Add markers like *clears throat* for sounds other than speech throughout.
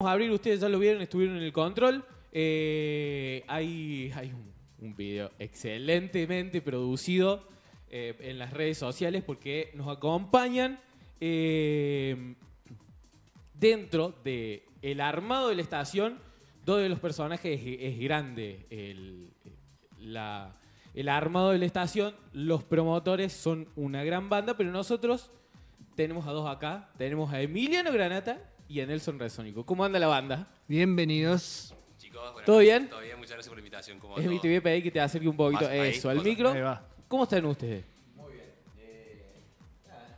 Vamos a abrir, ustedes ya lo vieron, estuvieron en el control. Eh, hay un, video excelentemente producido eh, en las redes sociales porque nos acompañan eh, dentro del el armado de la estación. Dos de los personajes es, grande. el armado de la estación, los promotores son una gran banda, pero nosotros tenemos a dos acá. Tenemos a Emiliano Granata y a Nelson Resónico. ¿Cómo anda la banda? Bienvenidos. Chicos, ¿Todo bien? Todo bien, muchas gracias por la invitación. ¿Cómo es todo? mi pedir que te acerque un poquito eso al micro. ¿Cómo están ustedes? Muy bien. Eh,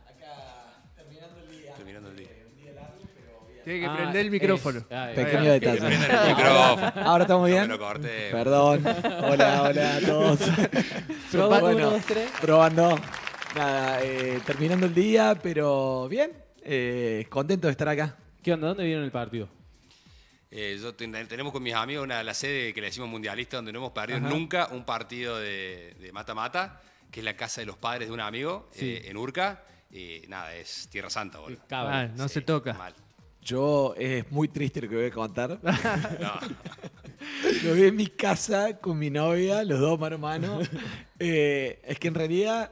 acá terminando el día. Terminando el día. Eh, un día largo, pero Tiene que ah, prender el micrófono. Pequeño ah, detalle. el Ahora estamos bien. Perdón. Hola, hola a todos. *laughs* probando, bueno, Probando. Nada, eh, terminando el día, pero bien. contento de estar acá. ¿Qué onda? ¿Dónde vieron el partido? Eh, yo tenemos con mis amigos una la sede que le decimos mundialista, donde no hemos perdido nunca un partido de mata-mata, que es la casa de los padres de un amigo eh, en Urca. Y nada, es Tierra Santa, boludo. Ah, no se toca. Yo eh, es muy triste lo que voy a contar. *laughs* *laughs* lo vi en mi casa con mi novia, los dos mano hermanos. mano. *laughs* es que en realidad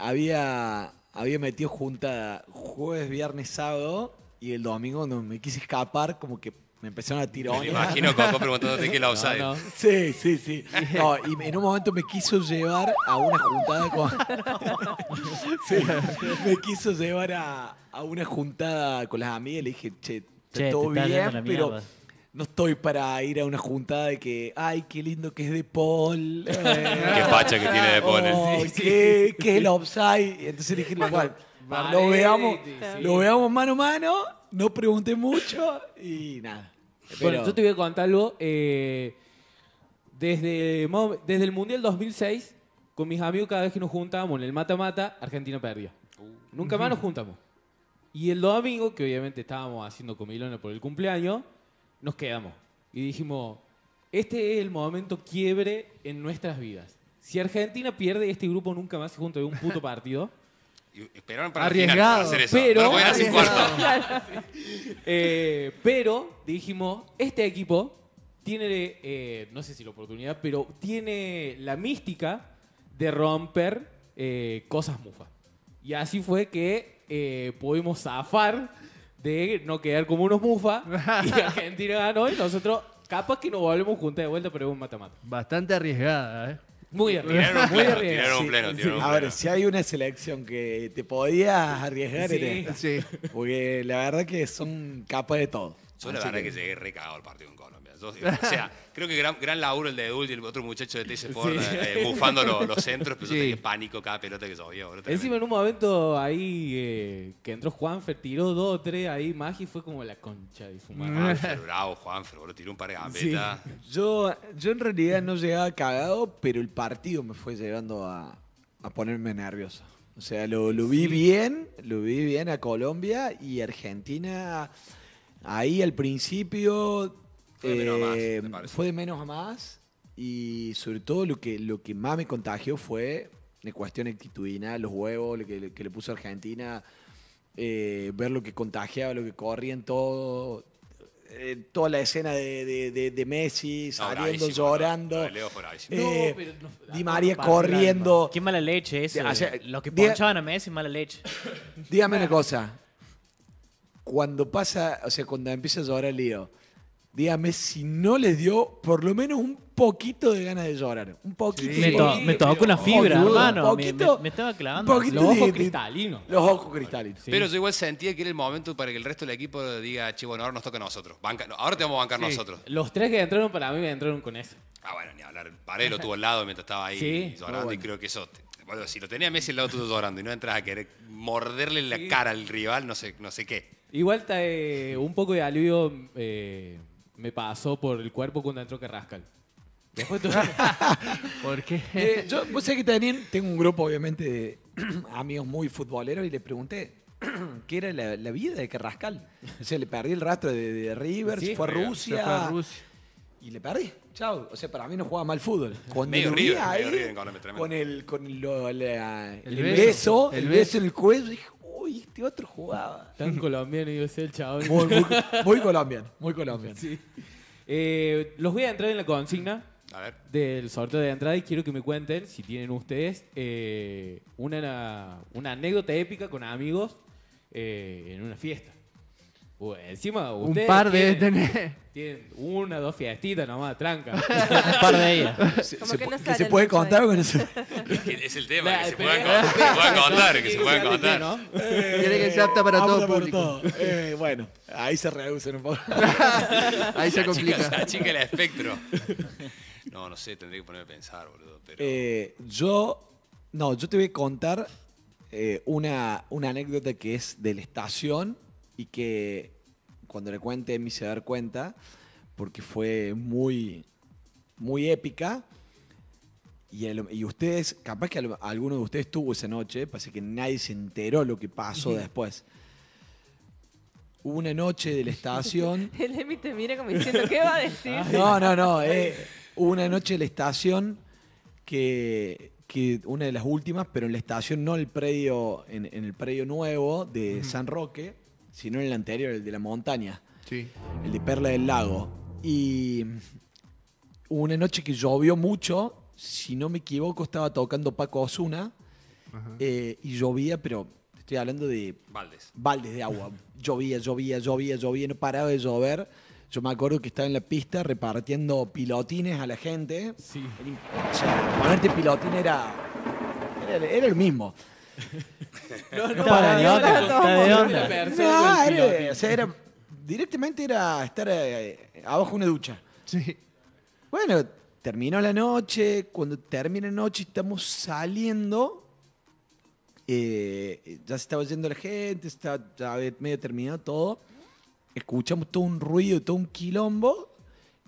había había metido junta jueves, viernes, sábado y el domingo cuando me quise escapar como que me empezaron a tirar Me imagino Coco *laughs* preguntándote qué la Sí, sí, sí. No, y en un momento me quiso llevar a una juntada con... *laughs* sí, me quiso llevar a, a, una juntada con las amigas y le dije, che, todo bien, pero... No estoy para ir a una juntada de que, ay, qué lindo que es de Paul. *laughs* Eh, qué pacha que tiene de Paul. ¿eh? qué, qué el Entonces dije, lo veamos, lo veamos mano a mano, no pregunté mucho y nada. Bueno, yo te voy a contar algo. Eh, desde, desde el Mundial 2006, con mis amigos cada vez que nos juntábamos en el mata-mata, Argentina perdió. Nunca más nos juntamos. Y el domingo, que obviamente estábamos haciendo comilona por el cumpleaños nos quedamos. Y dijimos, este es el momento quiebre en nuestras vidas. Si Argentina pierde, este grupo nunca más se junta de un puto partido. *laughs* esperaron para, hacer eso. *laughs* Eh, pero, dijimos, este equipo tiene, eh, no sé si la oportunidad, pero tiene la mística de romper eh, cosas mufas. Y así fue que pudimos zafar no quedar como unos mufas *laughs* y Argentina ganó y nosotros capaz que nos volvemos juntas de vuelta, pero es un mata Bastante arriesgada, ¿eh? Muy arriesgada. Muy arriesgada. A ver, si hay una selección que te podías arriesgar, sí, Porque la verdad que son capas de todo. Yo la verdad que, que llegué recagado al partido en o sea, *laughs* creo que gran, gran laburo el de Edul y el otro muchacho de TC eh, *laughs* bufando los, centros, pero yo tenía pánico cada pelota que llovía. Encima en un momento ahí eh, que entró Juanfer, tiró dos o tres ahí, Magi fue como la concha de fumar. Juanfer, bravo Juanfer, tiró un par de gambetas. Yo, yo en realidad no llegaba cagado, pero el partido me fue llegando a, ponerme nervioso. O sea, lo vi bien, lo vi bien a Colombia y Argentina. Ahí al principio fue de menos a más. Eh, fue de menos a más. Y sobre todo lo que, lo que más me contagió fue la cuestión actitudinal, los huevos, que, le puso Argentina, eh, ver lo que contagiaba, lo que corría en todo. Eh, toda la escena de, Messi saliendo, llorando. No, Di María corriendo. Qué mala leche eso. lo que ponchaban a Messi, mala leche. Dígame una cosa. Cuando pasa, o sea, cuando empieza a llorar el lío dígame si no les dio por lo menos un poquito de ganas de llorar. Un poquito. me, me, tocó una fibra, hermano. Poquito, me, estaba clavando los ojos cristalinos. Los ojos cristalinos. Pero yo igual sentía que era el momento para que el resto del equipo diga, che, bueno, ahora nos toca a nosotros. ahora te vamos a bancar nosotros. Los tres que entraron para mí me entraron con eso. Ah, bueno, ni hablar. Parelo lo tuvo al lado mientras estaba ahí llorando y creo que eso... Bueno, si lo tenía Messi al lado tuyo llorando y no entras a querer morderle la cara al rival, no sé, no sé qué. Igual está eh, un poco de alivio... Eh, me pasó por el cuerpo cuando entró Carrascal. Después tú... *laughs* ¿Por qué? *laughs* Eh, yo, vos sabés que también tengo un grupo, obviamente, de *clears throat* amigos muy futboleros y le pregunté *clears throat* qué era la, vida de Carrascal. O sea, le perdí el rastro de, de River, fue a Rusia. Y le perdí. Chao. O sea, para mí no jugaba mal fútbol. *laughs* medio con el, con el, beso, el beso en el cuello, y este otro jugaba. Tan *laughs* colombiano iba a ser el chabón. Muy, *laughs* colombiano, muy colombiano. Sí. Eh, los voy a entrar en la consigna del sorteo de entrada y quiero que me cuenten, si tienen ustedes, eh, una, una anécdota épica con amigos eh, en una fiesta encima, un par de tienen, Tienen una, dos fiestitas nomás, tranca. *laughs* un par de ellas. Se, que, no se puede contar con eso. *laughs* es el tema, que, se puedan, se contar, que se puedan contar. Tiene que ser apta para todo público. Eh, bueno, ahí se reducen un poco. *laughs* ahí se complica. La chica el espectro. No, no sé, tendría que ponerme a pensar, boludo. Pero... Eh, yo, no, yo te voy a contar eh, una, una anécdota que es de la estación y que cuando le cuente Emi se va dar cuenta porque fue muy, muy épica. Y, ustedes, capaz que alguno de ustedes tuvo esa noche, parece que nadie se enteró lo que pasó después. Hubo una noche de la estación. *laughs* el Emi te mira como diciendo, ¿qué va a decir? *laughs* no, no, no. Eh, hubo una noche de la estación que, una de las últimas, pero en la estación, no el predio, en el predio nuevo de San Roque sino en el anterior, el de la montaña. El de Perla del Lago. Y una noche que llovió mucho, si no me equivoco, estaba tocando Paco Osuna. Eh, y llovía, pero estoy hablando de. Valdes. Valdes de agua. *laughs* llovía, llovía, llovía, llovía, no paraba de llover. Yo me acuerdo que estaba en la pista repartiendo pilotines a la gente. Sí. O pilotín era, era el mismo. No, no, para de No, directamente era estar eh, abajo una ducha. Bueno, terminó la noche, cuando termina la noche estamos saliendo, eh, ya se estaba yendo la gente, estaba ya había medio terminado todo, escuchamos todo un ruido, todo un quilombo,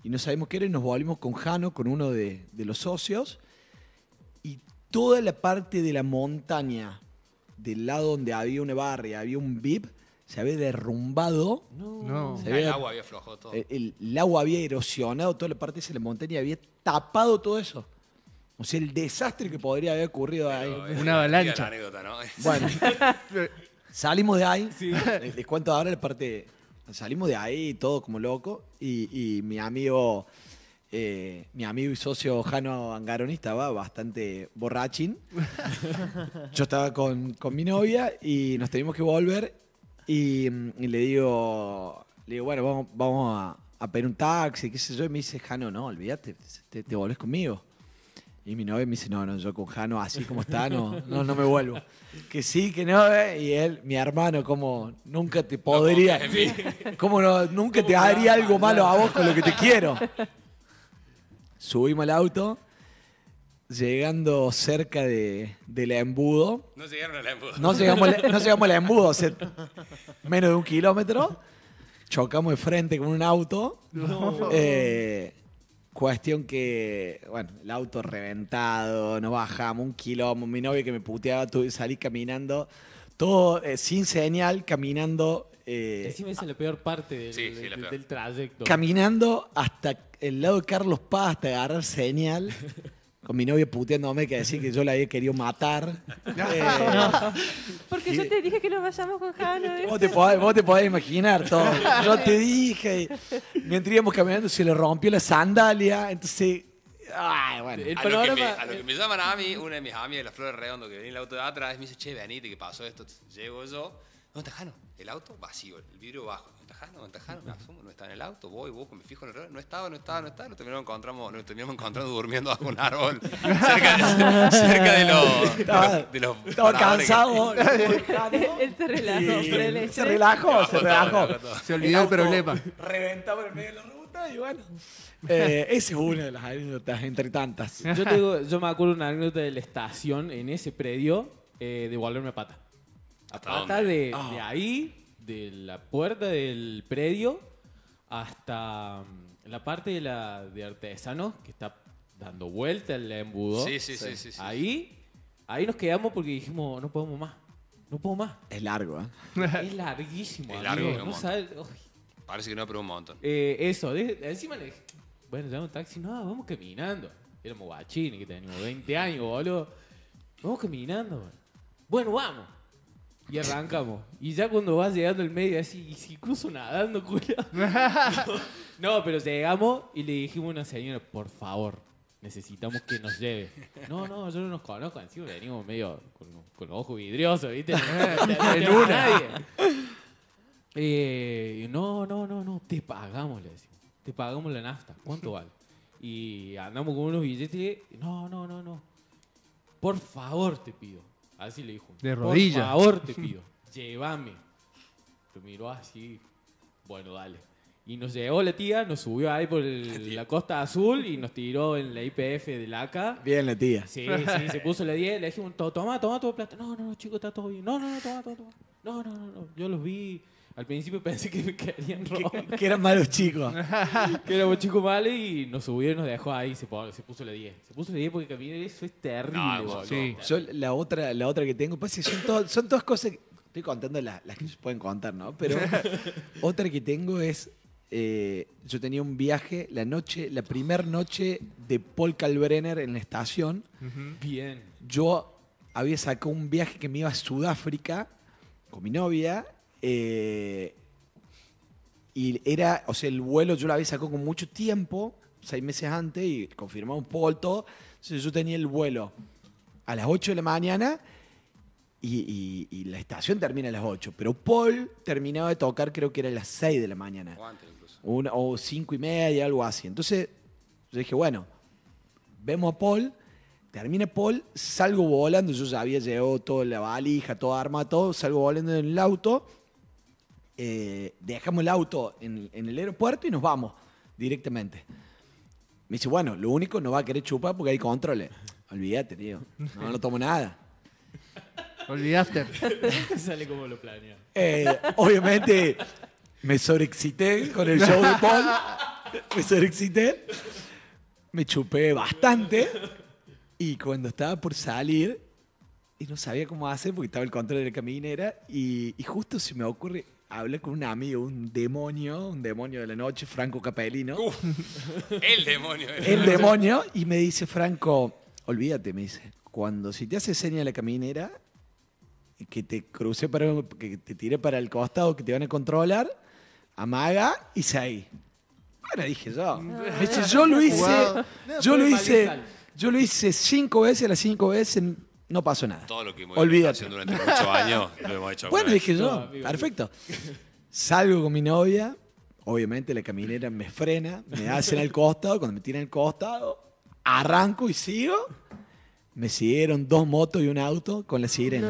y no sabemos qué era, y nos volvimos con Jano, con uno de, de los socios, y toda la parte de la montaña del lado donde había una y había un VIP, se había derrumbado. No. el agua había flojado todo. el, agua había erosionado toda la parte de la montaña, había tapado todo eso. O sea, el desastre que podría haber ocurrido ahí. una avalancha. *laughs* Bueno, salimos de ahí. Les, les cuento ahora la parte. Salimos de ahí, todo como loco. Y, y mi amigo eh, mi amigo y socio Jano Angaroni estaba bastante borrachín. *laughs* Yo estaba con, con, mi novia y nos teníamos que volver. Y, le digo, le digo, bueno, vamos, vamos a, a, pedir un taxi, qué sé yo. Y me dice, Jano, no, olvídate, te, te conmigo. Y mi novia me dice, no, no, yo con Jano así como está, no, no, me vuelvo. Que sí, que no, eh, y él, mi hermano, como nunca te podría, como no, nunca te haría algo ah, malo a vos con lo que te quiero. Subimos al auto, llegando cerca de, embudo. No llegaron al embudo. No llegamos, al embudo, menos de un kilómetro. Chocamos de frente con un auto. Eh, cuestión que, bueno, el auto reventado, no bajamos un kilómetro. Mi novia que me puteaba, tuve, que salir caminando, todo eh, sin señal, caminando Decime eh, esa es la peor parte del, trayecto. Caminando hasta el lado de Carlos Paz hasta agarrar señal. *laughs* con mi novia puteándome que decía que yo la había querido matar. *laughs* Eh, Porque yo te dije que nos vayamos con Jano. Vos te, podés, vos te podés imaginar todo. *laughs* Yo te dije. Mientras íbamos caminando se le rompió la sandalia. Entonces, bueno. El a, lo me, a lo que me llaman a una de mis amigas de la Flor de Redondo que venía en el auto de atrás, me dice, che, venite, ¿qué pasó esto? Llego yo Montajano, el auto vacío, el vidrio bajo. Montajano, Montajano, me asumo, no está en el auto, voy, busco, me fijo en el reloj. No estaba, no estaba, no estaba, nos terminamos, encontramos, encontrando durmiendo bajo un árbol *laughs* cerca, de, los. Estaba, cansado. *laughs* Él se relajó. Se relajó, se olvidó el, problema. Reventaba el medio de la ruta y bueno. Eh, esa es una de las anécdotas entre tantas. Yo, yo me acuerdo una anécdota de la estación en ese predio eh, de volverme pata. Hasta de, ah. ahí, de la puerta del predio, hasta mm, la parte de, la, de artesanos que está dando vuelta el embudo. Sí, sí, sí. ahí, ahí nos quedamos porque dijimos, no podemos más. No puedo más. Es largo, ¿eh? *laughs* Es larguísimo. Es largo, Parece que no, pero un montón. Eh, eso, encima le bueno, llamo un taxi, no, vamos caminando. Éramos guachines que teníamos 20 años, boludo. Vamos caminando, man. Bueno, vamos. Y arrancamos. Y ya cuando vas llegando el medio, así, y si cruzo nadando, *laughs* cura. No, pero llegamos y le dijimos a una señora, por favor, necesitamos que nos lleve. No, no, yo no nos conozco, encima venimos medio con, los ojos vidriosos, ¿viste? *laughs* en una. Eh, no, no, no, no, te pagamos, le decimos. Te pagamos la nafta. ¿Cuánto vale? Y andamos con unos billetes. No, no, no, no. Por favor, te pido Así le dijo. De rodillas. Por favor, te *laughs* pido, llévame. Lo miró así, bueno, dale. Y nos llevó la tía, nos subió ahí por la Costa Azul y nos tiró en la IPF de Laca. Bien, la tía. Sí, sí, se puso la 10, le dijimos, toma, toma tu plata. No, no, no, chico, está todo bien. No, no, no, toma, toma, toma. No, no, no, no. Yo los vi al principio *laughs* pensé que quedarían robar. Que, que eran malos chicos. *laughs* que éramos chicos malos y nos subieron, nos dejó ahí se, se puso la 10. Se puso la 10 porque caminar eso es ah, terrible. Yo la otra, la otra que tengo, pues son, son todas cosas Estoy contando las, que se pueden contar, ¿no? Pero *laughs* otra que tengo es eh, yo tenía un viaje la noche, la primera noche de Paul Kalbrenner en la estación. Bien. Yo había sacado un viaje que me iba a Sudáfrica con mi novia eh, y era, o sea, el vuelo yo lo había sacado con mucho tiempo, seis meses antes, y confirmaba un poco todo. Entonces yo tenía el vuelo a las 8 de la mañana y, y, la estación termina a las 8. Pero Paul terminaba de tocar, creo que era a las 6 de la mañana. O antes incluso. Una, o 5 y media, algo así. Entonces yo dije, bueno, vemos a Paul. Termina Paul, salgo volando, yo ya había llevado toda la valija, todo arma, todo, salgo volando en el auto eh, dejamos el auto en, el aeropuerto y nos vamos directamente. Me dice, bueno, lo único no va a querer chupar porque hay controles. Olvídate, tío. No, no tomo nada. Olvidaste. *laughs* Sale como lo planea. Eh, obviamente me sobreexcité con el show de Paul. Me sobreexcité. Me chupé bastante. Y cuando estaba por salir, y no sabía cómo hacer porque estaba el control de la caminera, y, y justo se me ocurre, Hablé con un amigo, un demonio, un demonio de la noche, Franco Capellino. el demonio. el demonio. Y me dice, Franco, olvídate, me dice, cuando si te hace seña la caminera, que te cruce para, que te tire para el costado, que te van a controlar, amaga y se ahí. Bueno, dije yo. yo lo hice, yo lo hice, yo lo hice cinco veces, las cinco veces no pasó nada. Todo lo que hemos durante muchos años lo hemos hecho. Bueno, dije yo, perfecto. Salgo con mi novia, obviamente la caminera me frena, me hacen al costado, cuando me tiran al costado, arranco y sigo. Me siguieron dos motos y un auto con la sirena.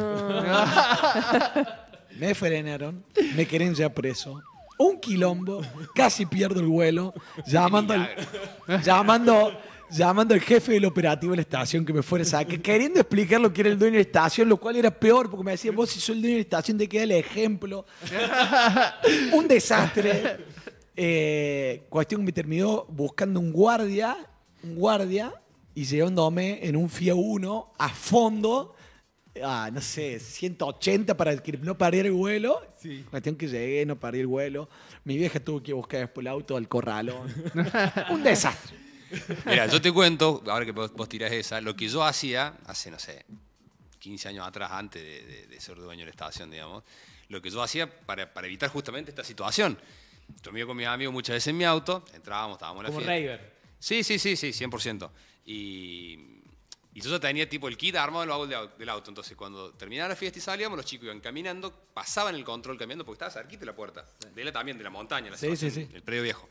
me frenaron, me quieren ya preso. Un quilombo, casi pierdo el vuelo, llamando, llamando llamando al jefe del operativo de la estación que me fuera a sacar, queriendo explicar lo que era el dueño de la estación, lo cual era peor, porque me decía, vos si soy el dueño de la estación, te queda el ejemplo. *laughs* un desastre. Eh, cuestión que me terminó buscando un guardia, un guardia, y llevándome en un FIA 1 a fondo, no sé, 180 para no perdiera el vuelo. Cuestión que llegué, no perdí el vuelo. Mi vieja tuvo que buscar después el auto al corralón. *laughs* un desastre. *laughs* Mira, yo te cuento, ahora que vos, tirás esa, lo que yo hacía hace, no sé, 15 años atrás, antes de, ser dueño de la estación, digamos, lo que yo hacía para, evitar justamente esta situación. Yo me con mis amigos muchas veces en mi auto, entrábamos, estábamos en la fiesta. Sí, sí, sí, sí, 100%. Y, yo ya tenía tipo el kit armado en el del auto. Entonces, cuando terminaba la fiesta y salíamos, los chicos iban caminando, pasaban el control caminando porque estaba cerquita de la puerta. De la, también de la montaña, la sí, sí, sí. el predio viejo.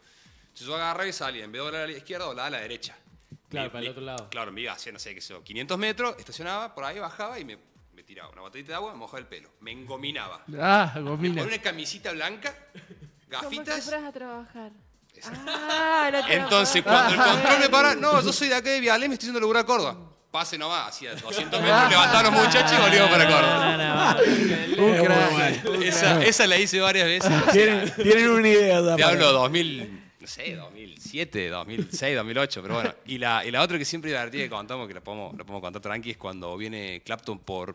Si yo agarré y salía, en vez de doblar a la izquierda, doblaba a la derecha. Claro, para el otro lado. Claro, me iba hacía no sé qué sé 500 metros, estacionaba, por ahí bajaba y me, tiraba una botellita de agua, me mojaba el pelo. Me engominaba. Ah, gomina. Con una camisita blanca, gafitas. ¿Cómo a trabajar? Ah, Entonces, cuando el control me para, no, yo soy de acá de Vialé, me estoy haciendo a a Córdoba. Pase nomás, hacía 200 metros, ah. levantaron los muchachos y volvimos para Córdoba. Un Esa, esa la hice varias veces. Tienen, una idea. Te hablo 2000 no sé, 2007, 2006, 2008, pero bueno. Y la, otra que siempre divertida que contamos, que la podemos, contar tranqui, es cuando viene Clapton por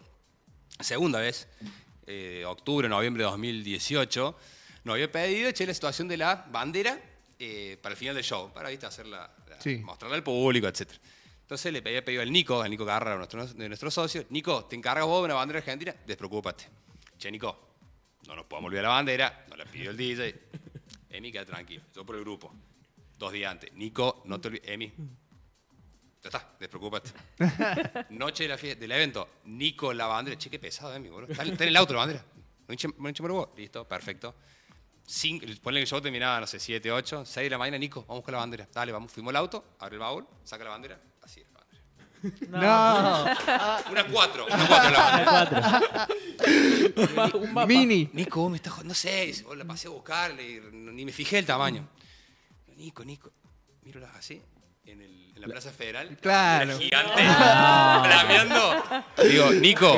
segunda vez, eh, octubre, noviembre de 2018, nos había pedido, che, la situación de la bandera eh, para el final del show, para ¿viste? hacerla, mostrarla al público, etc. Entonces le había pedido al Nico, al Nico Garra, nuestro, de nuestro socio, Nico, te encargas vos de una bandera argentina, despreocúpate. Che, Nico, no nos podemos olvidar la bandera, no la pidió el DJ, Emi, queda tranquilo. Yo por el grupo. Dos días antes. Nico, no te olvides. Emi. Ya está, despreocúpate. *laughs* Noche de la fiesta, del evento. Nico, la bandera. Che, qué pesado, Emi, boludo. Está, en el auto la bandera. No hinche, morbo. Listo, perfecto. ponle que yo terminaba, no sé, 7, 8, 6 de la mañana, Nico, vamos con la bandera. Dale, vamos, fuimos al auto, abre el baúl, saca la bandera, no. Ah, una cuatro, Una cuatro la cuatro. *laughs* Un mapa. Mini. Nico, vos me estás jodiendo No sé, la pasé a buscar, ni me fijé el tamaño. Nico, Nico. Miro así, en, la Plaza Federal. Claro. Gigante. Ah. *laughs* Flameando. Digo, Nico.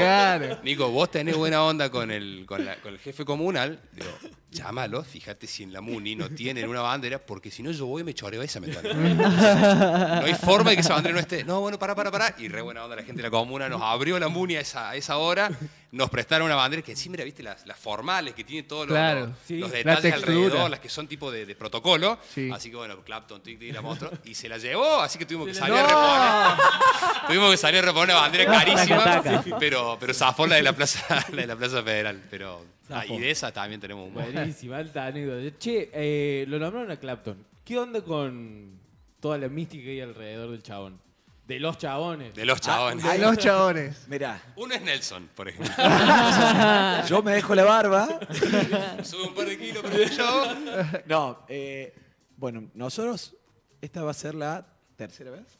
Nico, vos tenés buena onda con el, con el jefe comunal. Digo, llámalo, fíjate si en la Muni no tienen una bandera, porque si no yo voy y me choreo esa, ¿me No hay forma de que esa bandera no esté. No, bueno, para, para, para. Y re buena onda la gente de la comuna nos abrió la Muni a esa, a esa hora, nos prestaron una bandera que encima mira, viste, las, formales que tiene todos los, detalles alrededor, las que son tipo de, protocolo. Así que bueno, Clapton, Tic, tic la mostró y se la llevó, así que tuvimos que salir a reponer. tuvimos que salir a reponer una bandera carísima, pero, pero zafó la de la Plaza, la de la plaza Federal, pero... Ah, y de esa también tenemos un Buenísima, alta anécdota. Che, eh, lo nombraron a Clapton. ¿Qué onda con toda la mística que hay alrededor del chabón? De los chabones. De los ah, chabones. de los chabones. *laughs* Mirá. Uno es Nelson, por ejemplo. *laughs* yo me dejo la barba. *laughs* Sube un par de kilos, pero yo. No, eh, bueno, nosotros. Esta va a ser la tercera vez.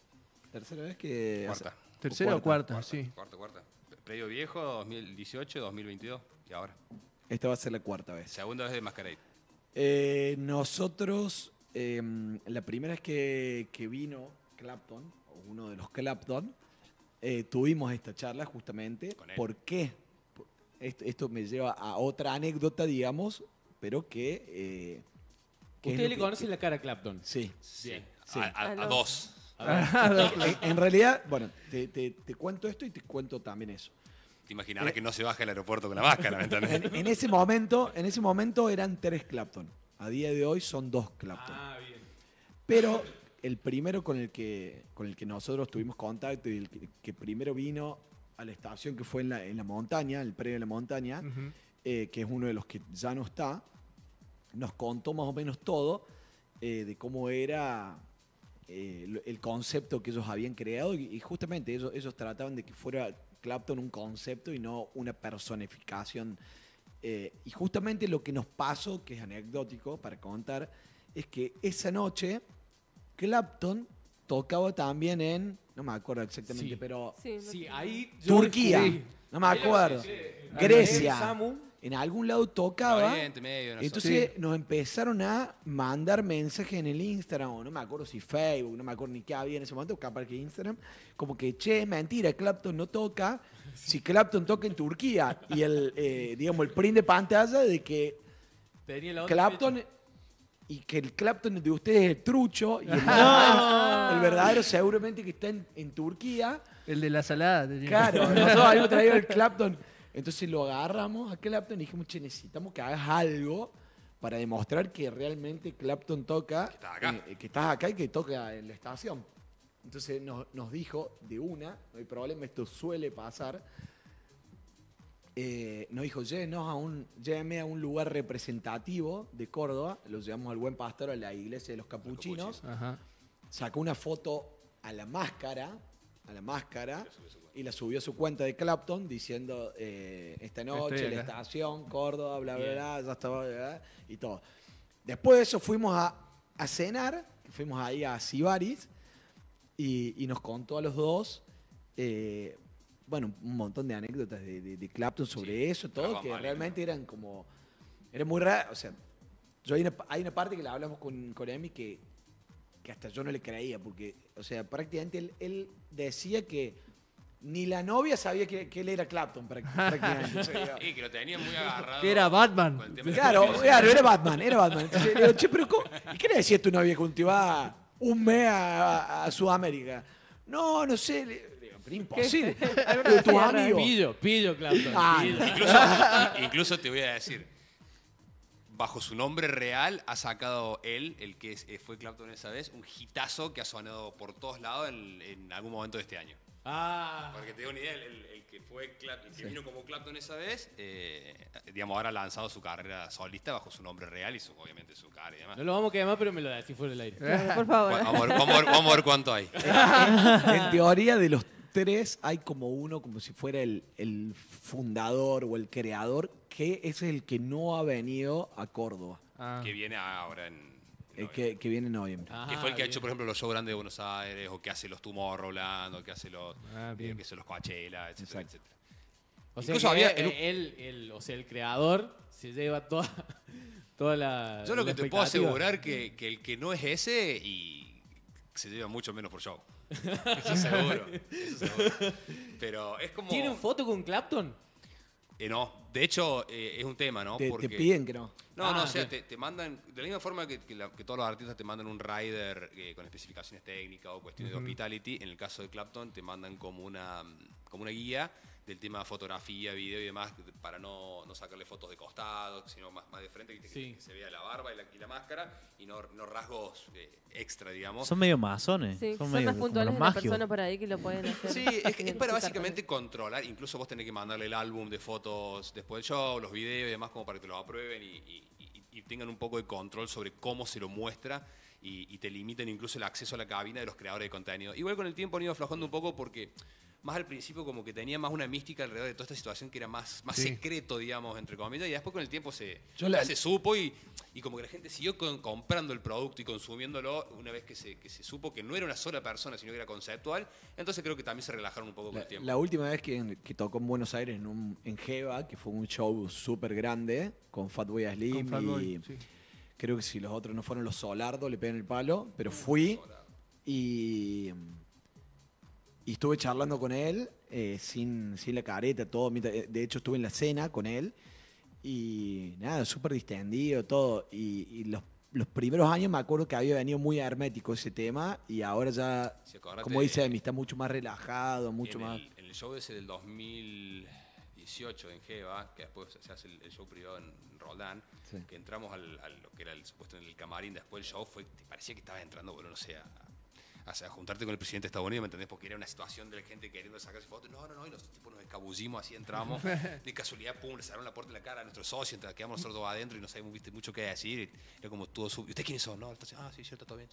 Tercera vez que. Cuarta. ¿Tercera o cuarta? sí. Cuarta, cuarta. Predio viejo, 2018, 2022 y ahora. Esta va a ser la cuarta vez. Segunda vez de Masquerade. Eh, nosotros, em, la primera vez que, vino Clapton, uno de los Clapton, eh, tuvimos esta charla justamente. ¿Por qué? Esto, me lleva a otra anécdota, digamos, pero que... Eh, Ustedes le conocen la cara a Clapton. Sí. sí. *laughs* A, dos. en realidad, bueno, te cuento esto y te cuento también eso. Te imaginarás eh, que no se baja el aeropuerto con la máscara, lamentablemente. En, ese momento, en ese momento eran tres Clapton. A día de hoy son dos Clapton. Ah, Pero el primero con el que, con el que nosotros tuvimos contacto y el que, primero vino a la estación que fue en la, montaña, el premio de la montaña, eh, que es uno de los que ya no está, nos contó más o menos todo eh, de cómo era el concepto que ellos habían creado y, justamente ellos, ellos, trataban de que fuera Clapton un concepto y no una personificación. Eh, y justamente lo que nos pasó, que es anecdótico para contar, es que esa noche Clapton tocaba también en, no me acuerdo exactamente, pero sí, Turquía, no me acuerdo, Grecia en algún lado tocaba. entonces nos empezaron a mandar mensajes en el Instagram, o no me acuerdo si Facebook, no me acuerdo ni qué había en ese momento, capaz que Instagram, como que, che, mentira, Clapton no toca, si Clapton toca en Turquía, y el, eh, digamos, el print de pantalla de que Clapton... Y que el Clapton de ustedes es el trucho y *laughs* ah. el, verdadero seguramente que está en, en Turquía. El de la salada. Claro, nosotros habíamos traído el Clapton entonces lo agarramos a Clapton y dijimos, che, necesitamos que hagas algo para demostrar que realmente Clapton toca, que estás acá, eh, y que toca en la estación. Entonces nos, dijo de una, no hay problema, esto suele pasar. Eh, nos dijo, llévenos a un, a un lugar representativo de Córdoba, lo llevamos al buen pastor a la iglesia de los capuchinos. sacó una foto a la máscara a la máscara y la subió a su cuenta de Clapton diciendo eh, esta noche, la estación, Córdoba, bla, bla, bla, ya estaba, y todo. Después de eso fuimos a, cenar, fuimos ahí a Sibaris y, nos contó a los dos, eh, bueno, un montón de anécdotas de, Clapton sobre eso, todo, que realmente eran como, era muy raro, o sea, yo hay, una, parte que la hablamos con, con Emi que que hasta yo no le creía, porque, o sea, prácticamente él, decía que ni la novia sabía que, él era Clapton, *laughs* prácticamente. sí, que lo tenía muy agarrado. Que era Batman. Claro, claro, era Batman, era Batman. le digo, che, pero qué le decías tu novia cuando te iba un mes a, Sudamérica? No, no sé. pero imposible. *laughs* ¿Tu amigo? Pillo, pillo, Clapton. Ah, *laughs* incluso te voy a decir bajo su nombre real ha sacado él, el que eh, fue Clapton esa vez, un hitazo que ha sonado por todos lados en, algún momento de este año. Ah. Para te dé una idea, el, que, fue Clapton, vino como Clapton esa vez, eh, digamos, ahora ha lanzado su carrera solista bajo su nombre real y su, obviamente su cara y demás. No lo vamos a más pero me lo da, si fuera el aire. por favor. vamos, a vamos, a ver, cuánto hay. *laughs* en teoría, de los hay como uno, como si fuera el, fundador o el creador, que es el que no ha venido a Córdoba. Ah. Que viene ahora en. Eh, que, viene en noviembre. Ah, que fue el que ha hecho, por ejemplo, los shows grandes de Buenos Aires, o que hace los tumores Rolando que hace los, ah, eh, que los Coachella, etcétera, O sea, o sea, el creador se lleva toda, *laughs* toda la. Yo lo que te puedo asegurar que, que el que no es ese y se lleva mucho menos por show. *laughs* Eso seguro. Pero es como. ¿Tienen foto con Clapton? Eh, no, de hecho eh, es un tema, ¿no? Te, Porque... te piden que no. No, no, ah, o sea, te, mandan, de la misma forma que, todos los artistas te mandan un rider eh, con especificaciones técnicas o cuestiones de hospitality, en el caso de Clapton te mandan como una, como una guía del tema de fotografía, video y demás, para no, sacarle fotos de costado, sino más, más de frente, Que, se vea la barba y la, máscara y no, rasgos eh, extra, digamos. Son medio masones. son, son más puntuales de personas por ahí que lo pueden hacer. Sí, es, para básicamente controlar, incluso vos tenés que mandarle el álbum de fotos después del show, los videos y demás, como para que te lo aprueben y, y tengan un poco de control sobre cómo se lo muestra. Y, te limiten incluso el acceso a la cabina de los creadores de contenido. Igual con el tiempo han ido aflojando un poco porque más al principio como que tenía más una mística alrededor de toda esta situación que era más, más secreto, digamos, entre comillas, y después con el tiempo se, se supo y, y, como que la gente siguió comprando el producto y consumiéndolo una vez que se, supo que no era una sola persona, sino que era conceptual, entonces creo que también se relajaron un poco con el tiempo. La última vez que, tocó en Buenos Aires en, en Jeva, que fue un show súper grande, con Fatboy Slim y... Creo que si los otros no fueron los Solardo, le pegan el palo, pero fui y... Y estuve charlando con él, eh, sin, sin la careta, todo. Eh, de hecho, estuve en la cena con él. Y nada, súper distendido, todo. Y, los, primeros años me acuerdo que había venido muy hermético ese tema. Y ahora ya, como dice Emi, está mucho más relajado, mucho más. en el show ese del 2018 en Geva, que después se hace el, show privado en Roldán, que entramos al, lo que era el supuesto en el camarín después el show, fue, parecía que estaba entrando, bueno, no sé, o sea juntarte con el presidente de Estados Unidos, ¿me entendés? Porque era una situación de la gente queriendo sacarse fotos. No, no, no, y los tipos nos escabullimos, así entramos. *laughs* De casualidad, pum, le cerraron la puerta en la cara a nuestro socio, quedamos nosotros dos adentro y no sabíamos mucho qué decir. Era como todo su... ¿Y usted quiénes son? No, entonces, ah, sí, cierto, todo bien.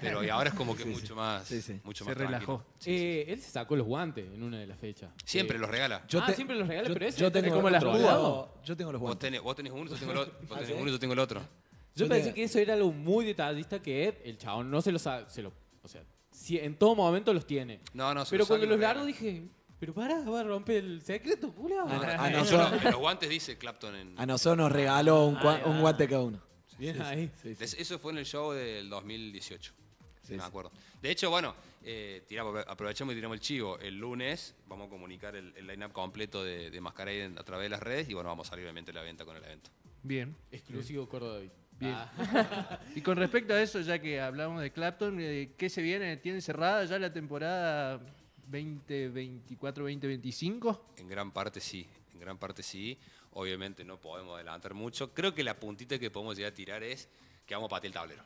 Pero ahora es como que mucho más. Mucho se más relajó. Eh, él se sacó los guantes en una de las fechas. Siempre los regala. Yo ah, siempre los regala, pero ese yo tengo como las Yo tengo los guantes. Vos tenés, uno, yo tengo el otro. Vos *laughs* tenés uno, yo tengo el otro. Yo pensé que eso era algo muy detallista que el chabón no se lo, se o sea, si, en todo momento los tiene. No, no, Pero cuando los largo dije, pero para, va a romper el secreto, culo. los ah, guantes dice Clapton en... A nosotros nos regaló un, guante cada uno. Bien ahí. Eso fue en el show del 2018. me acuerdo. De hecho, bueno, eh, aprovechamos y tiramos el chivo. El lunes vamos a comunicar el, el line-up completo de, de a través de las redes y bueno, vamos a salir obviamente a la venta con el evento. Bien. Exclusivo Córdoba. Bien. Ah. *laughs* y con respecto a eso, ya que hablamos de Clapton, eh, ¿qué se viene? ¿Tiene cerrada ya la temporada 2024-2025? En gran parte sí, en gran parte sí. Obviamente no podemos adelantar mucho. Creo que la puntita que podemos llegar a tirar es que vamos a patear el tablero.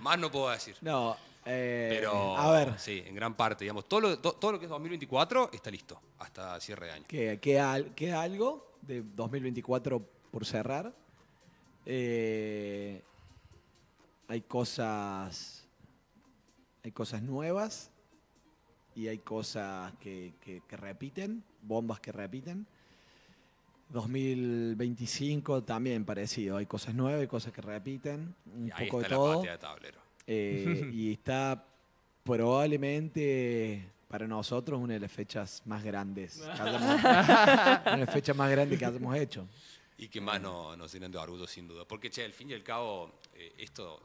Más no puedo decir. No, eh, pero a ver. sí, en gran parte, digamos, todo lo, todo lo que es 2024 está listo hasta cierre de año. ¿Qué es algo de 2024 por cerrar? Eh, hay cosas. Hay cosas nuevas y hay cosas que, repiten, bombas que repiten. 2025 también parecido, hay cosas nuevas, y cosas que repiten, un poco de todo. Eh, y *laughs* está probablemente para nosotros una de las fechas más grandes. *laughs* una de más grandes que hemos hecho y que más no, nos tienen de orgullo, sin duda. Porque, che, al fin y al cabo, eh, esto,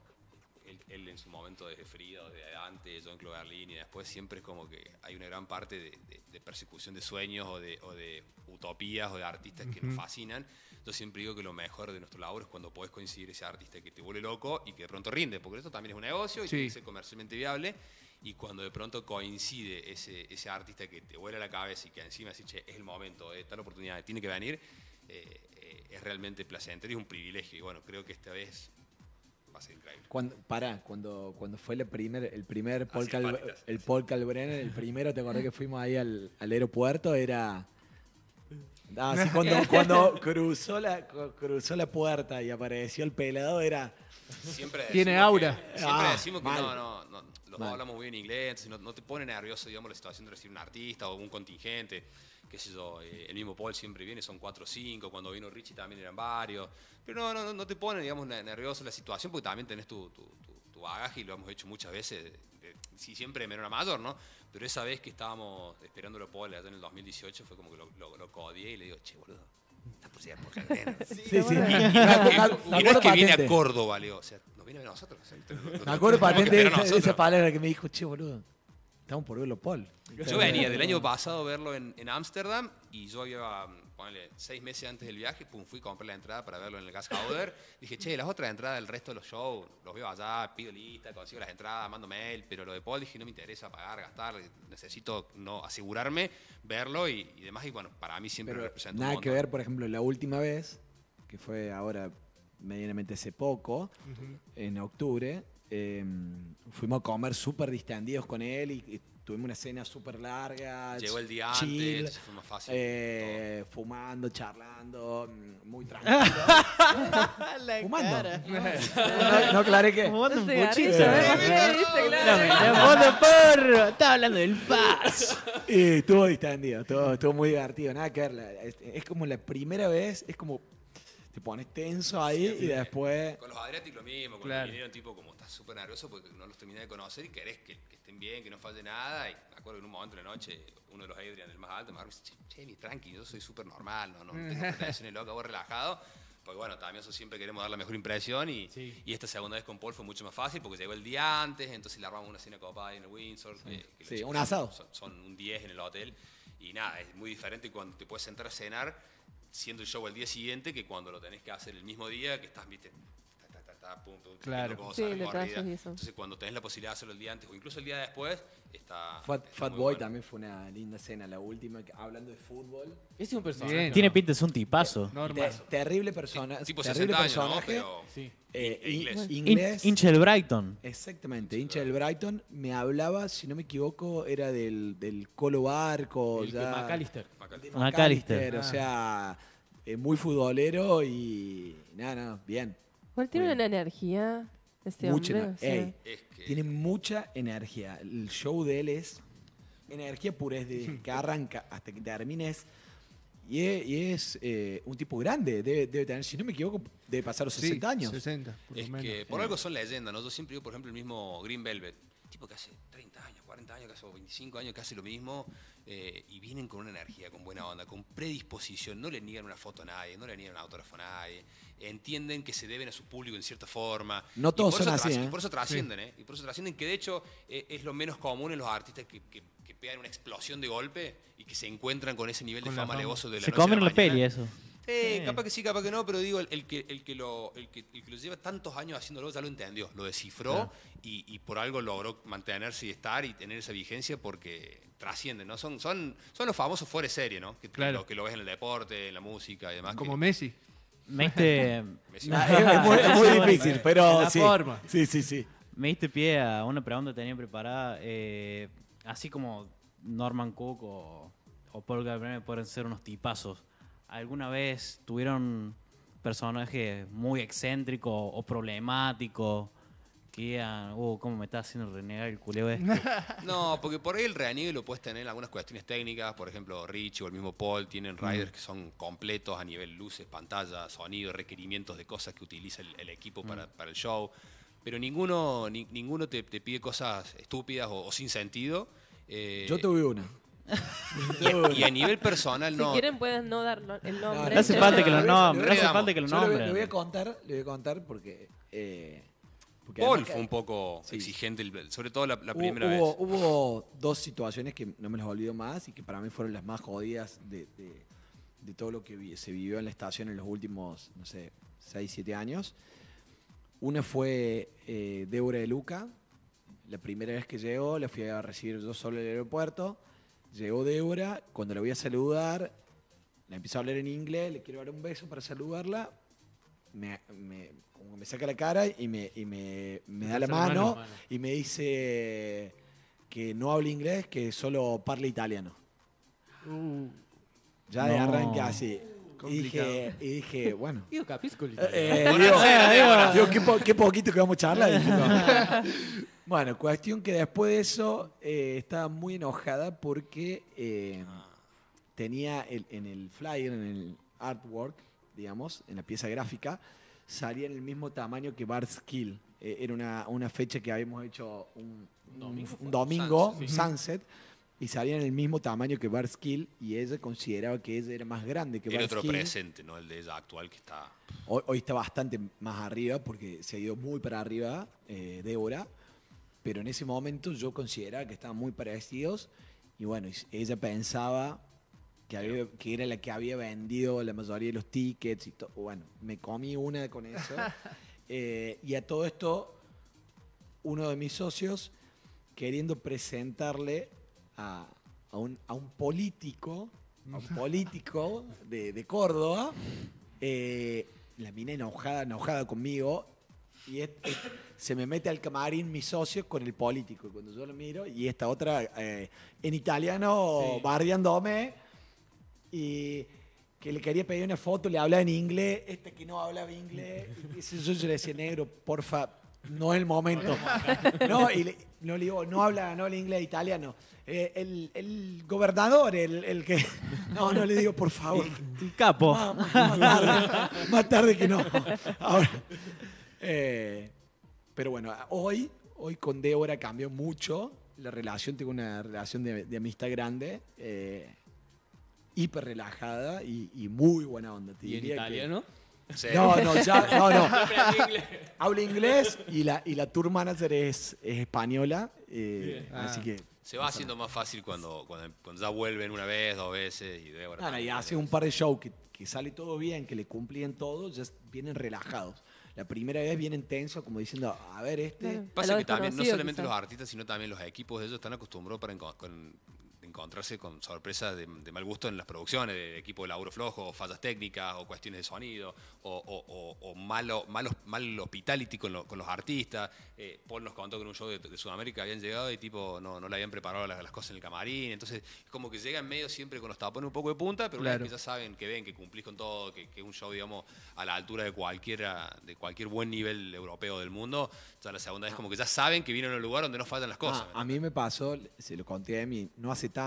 él, en su momento desde frío desde adelante, John Cloverlin y después, siempre es como que hay una gran parte de, persecución de sueños o de, o de, utopías o de artistas que nos fascinan. Yo siempre digo que lo mejor de nuestro labor es cuando podés coincidir ese artista que te vuelve loco y que de pronto rinde, porque esto también es un negocio y se tiene comercialmente viable. Y cuando de pronto coincide ese, ese artista que te vuela la cabeza y que encima dice, che, es el momento, eh, esta la oportunidad, tiene que venir, eh, es realmente placentero y es un privilegio. Y bueno, creo que esta vez va a ser increíble. Cuando, para cuando, cuando fue el primer, el primer ah, Paul, el, Paul Calbrenner, el primero, te acordás que fuimos ahí al, al aeropuerto, era... Ah, cuando, *laughs* cuando cruzó, la, cruzó la puerta y apareció el pelado, era... Siempre Tiene aura. siempre ah, decimos que no, no, no, los hablamos muy bien inglés, no, no te pone nervioso, digamos, la situación de recibir un artista o un contingente qué sé yo, eh, el mismo Paul siempre viene, son 4 o 5, cuando vino Richie también eran varios, pero no, no, no te pone, digamos, nervioso la situación, porque también tenés tu, tu, bagaje y lo hemos hecho muchas veces, siempre de menor a mayor, ¿no? Pero esa vez que estábamos esperándolo a Paul allá en el 2018 fue como que lo, lo, codié y le digo, che, boludo, estás por por *laughs* Sí, sí. sí. Y, no es que viene a Córdoba, Leo, o sea, no viene a nosotros. O sea, no, no, patente esa palabra que me dijo, che, boludo. Estamos por verlo, Paul. Yo venía del año pasado a verlo en Ámsterdam y yo había, ponle, seis meses antes del viaje, pum, fui a comprar la entrada para verlo en el cowder. *laughs* Dije, che, las otras entradas del resto de los shows, los veo allá, pido lista, consigo las entradas, mando mail, pero lo de Paul dije, no me interesa pagar, gastar, necesito no asegurarme, verlo y, demás. Y bueno, para mí siempre Nada que ver, por ejemplo, la última vez, que fue ahora medianamente hace poco, en octubre, eh, fuimos a comer súper distendidos con él y, tuvimos una cena súper larga. Llegó el día chill, antes, fue más fácil. Eh, fumando, charlando, mm, muy tranquilo. *laughs* fumando. *laughs* No, no, aclaré que. Fumando un puchito. ¿eh? La porro. Estaba hablando del paz. Y estuvo distendido, estuvo, muy divertido. Nada que ver. es, como la primera vez, es como te pones tenso ahí y después. Con los Adriáticos lo mismo, con los que dinero tipo como súper nervioso porque no los termina de conocer y querés que, estén bien, que no falle nada. Y me acuerdo que en un momento de la noche, uno de los Adrian, el más alto, me dice, che, mi tranqui, yo soy súper normal, no, no tengo *laughs* pretensiones locas, voy relajado. Pues bueno, también eso siempre queremos dar la mejor impresión y, esta segunda vez con Paul fue mucho más fácil porque llegó el día antes, entonces le armamos una cena copada en el Windsor. Sí, un asado. Son, un 10 en el hotel y nada, es muy diferente cuando te puedes sentar a cenar siendo el show el día siguiente que cuando lo tenés que hacer el mismo día que estás, viste, claro. Entonces, cuando tenés la posibilidad de hacerlo el día antes o incluso el día después, está. Fat, Boy también fue una linda escena, la última, hablando de fútbol. es un Tiene pinta, es un tipazo. terrible persona. tipo terrible personaje. Sí. Eh, inglés. del Brighton. Exactamente, Inche del Brighton. Me hablaba, si no me equivoco, era del, del Colo Barco. Macalister O sea, eh, muy futbolero y nada, nada bien. ¿Cuál tiene una energía. Este hombre, Tiene mucha energía. El show de él es energía pura, es de *laughs* que arranca hasta que termines. Y es, eh, un tipo grande, debe, tener, si no me equivoco, debe pasar los 60 años. 60, por es Que por algo son leyendas, ¿no? Yo siempre digo, por ejemplo, el mismo Green Velvet, tipo que hace 30 años, 40 años, que 25 años, que hace lo mismo, eh, y vienen con una energía, con buena onda, con predisposición, no le niegan una foto a nadie, no le niegan un autógrafo a nadie, entienden que se deben a su público en cierta forma. No todos son así. Y ¿eh? por eso trascienden, ¿eh? Y por eso trascienden, que de hecho eh, es lo menos común en los artistas que, que, que, pegan una explosión de golpe y que se encuentran con ese nivel de fama, fama. de la Se comen la peli eso sí. Capaz que sí, capaz que no, pero digo, el, que, el, que lo, que, lleva tantos años haciéndolo ya lo entendió, lo descifró y, por algo logró mantenerse y estar y tener esa vigencia porque trasciende, ¿no? Son, son, son los famosos fuera de serie, ¿no? Que, Lo que lo ves en el deporte, en la música y demás. Como Messi. *laughs* Messi. Ah, es, muy, difícil, pero sí. Sí, sí, sí. Me diste pie a una pregunta que tenía preparada. Eh, así como Norman Cook o, o Paul Gabriel pueden ser unos tipazos alguna vez tuvieron personajes muy excéntricos o problemáticos Que digan, uh, ¿cómo me estás haciendo renegar el culeo este? *laughs* no, porque por ahí el reanime lo puedes tener en algunas cuestiones técnicas. Por ejemplo, Rich o el mismo Paul tienen mm. riders que son completos a nivel luces, pantallas, sonido, requerimientos de cosas que utiliza el, equipo mm. para, el show. Pero ninguno, ninguno te, pide cosas estúpidas o, sin sentido. Eh, Yo tuve una y, a nivel personal, no. Si quieren, pueden no dar el nombre. No, hace falta que lo nombren. Le, voy a contar, contar eh, porque. Paul fue un poco exigente, sobre todo la, primera vez. Hubo dos situaciones que no me las olvido más y que para mí fueron las más jodidas de, todo lo que se vivió en la estación en los últimos, no sé, 6, 7 años. Una fue eh, Débora de Luca. La primera vez que llegó, la fui a recibir yo solo en el aeropuerto. Llegó Débora, cuando la voy a saludar, la empiezo a hablar en inglés, le quiero dar un beso para saludarla. Me, saca la cara y me, da la mano, y me dice que no habla inglés, que solo parla italiano. Uh. ya de arranque así. Ah, y dije, y bueno. Yo *laughs* capisco eh, qué, qué, poquito que vamos a charlar. *laughs* Bueno, cuestión que después de eso eh, estaba muy enojada porque eh, tenía en el flyer, en el artwork, digamos, en la pieza gráfica, salía en el mismo tamaño que Bart Kill. Eh, era una, una, fecha que habíamos hecho un, domingo, un sunset, y salía en el mismo tamaño que Bart Kill y ella consideraba que ella era más grande que Bart Kill. Era otro presente, ¿no? El de ella actual que está... Hoy, hoy, está bastante más arriba porque se ha ido muy para arriba Débora pero en ese momento yo consideraba que estaban muy parecidos y bueno, ella pensaba que, era la que había vendido la mayoría de los tickets y todo. Bueno, me comí una con eso. *laughs* Eh, y a todo esto, uno de mis socios queriendo presentarle a, a, un, político, a un *laughs* político de, Córdoba, eh, la mina enojada, enojada conmigo, y se me mete al camarín mi socio con el político. Cuando yo lo miro, y esta otra eh, en italiano y que le quería pedir una foto, le habla en inglés, este que no hablaba inglés, yo, le decía, negro, porfa, no es el momento. *laughs* No, no le digo, no habla, no el inglés italiano. Eh, el, gobernador, el, que. *laughs* No, no le digo, por favor. El, capo. Más, tarde, más tarde que no. Ahora, eh, pero bueno, hoy, hoy con Débora cambió mucho la relación. Tengo una relación de, amistad grande, eh, hiper relajada y, muy buena onda. ¿Y en italiano? No, no, ya, no, no. *laughs* Habla inglés y la, y la tour manager es, española, eh, ah. así que se va haciendo más fácil cuando, cuando, ya vuelven una vez, dos veces y Débora. y hace un par de shows que, que, sale todo bien, que le cumplen todo, ya vienen relajados la primera vez bien tenso como diciendo, a ver, este. Pasa que también, no solamente los artistas, sino también los equipos de ellos están acostumbrados para con, encontrarse con sorpresas de, mal gusto en las producciones, de equipo de laburo flojo, fallas técnicas, o cuestiones de sonido, o, malo, malos, mal hospitality con, los artistas. Eh, Paul nos contó que en un show de, Sudamérica habían llegado y tipo no, no le habían preparado las, cosas en el camarín. Entonces, como que llega en medio siempre con los tapones un poco de punta, pero ya saben que ven, que cumplís con todo, que, que un show, digamos, a la altura de cualquiera, de cualquier buen nivel europeo del mundo, entonces la segunda vez como que ya saben que vienen a un lugar donde no faltan las cosas. Ah, a mí me pasó, se lo conté a mí, no hace tanto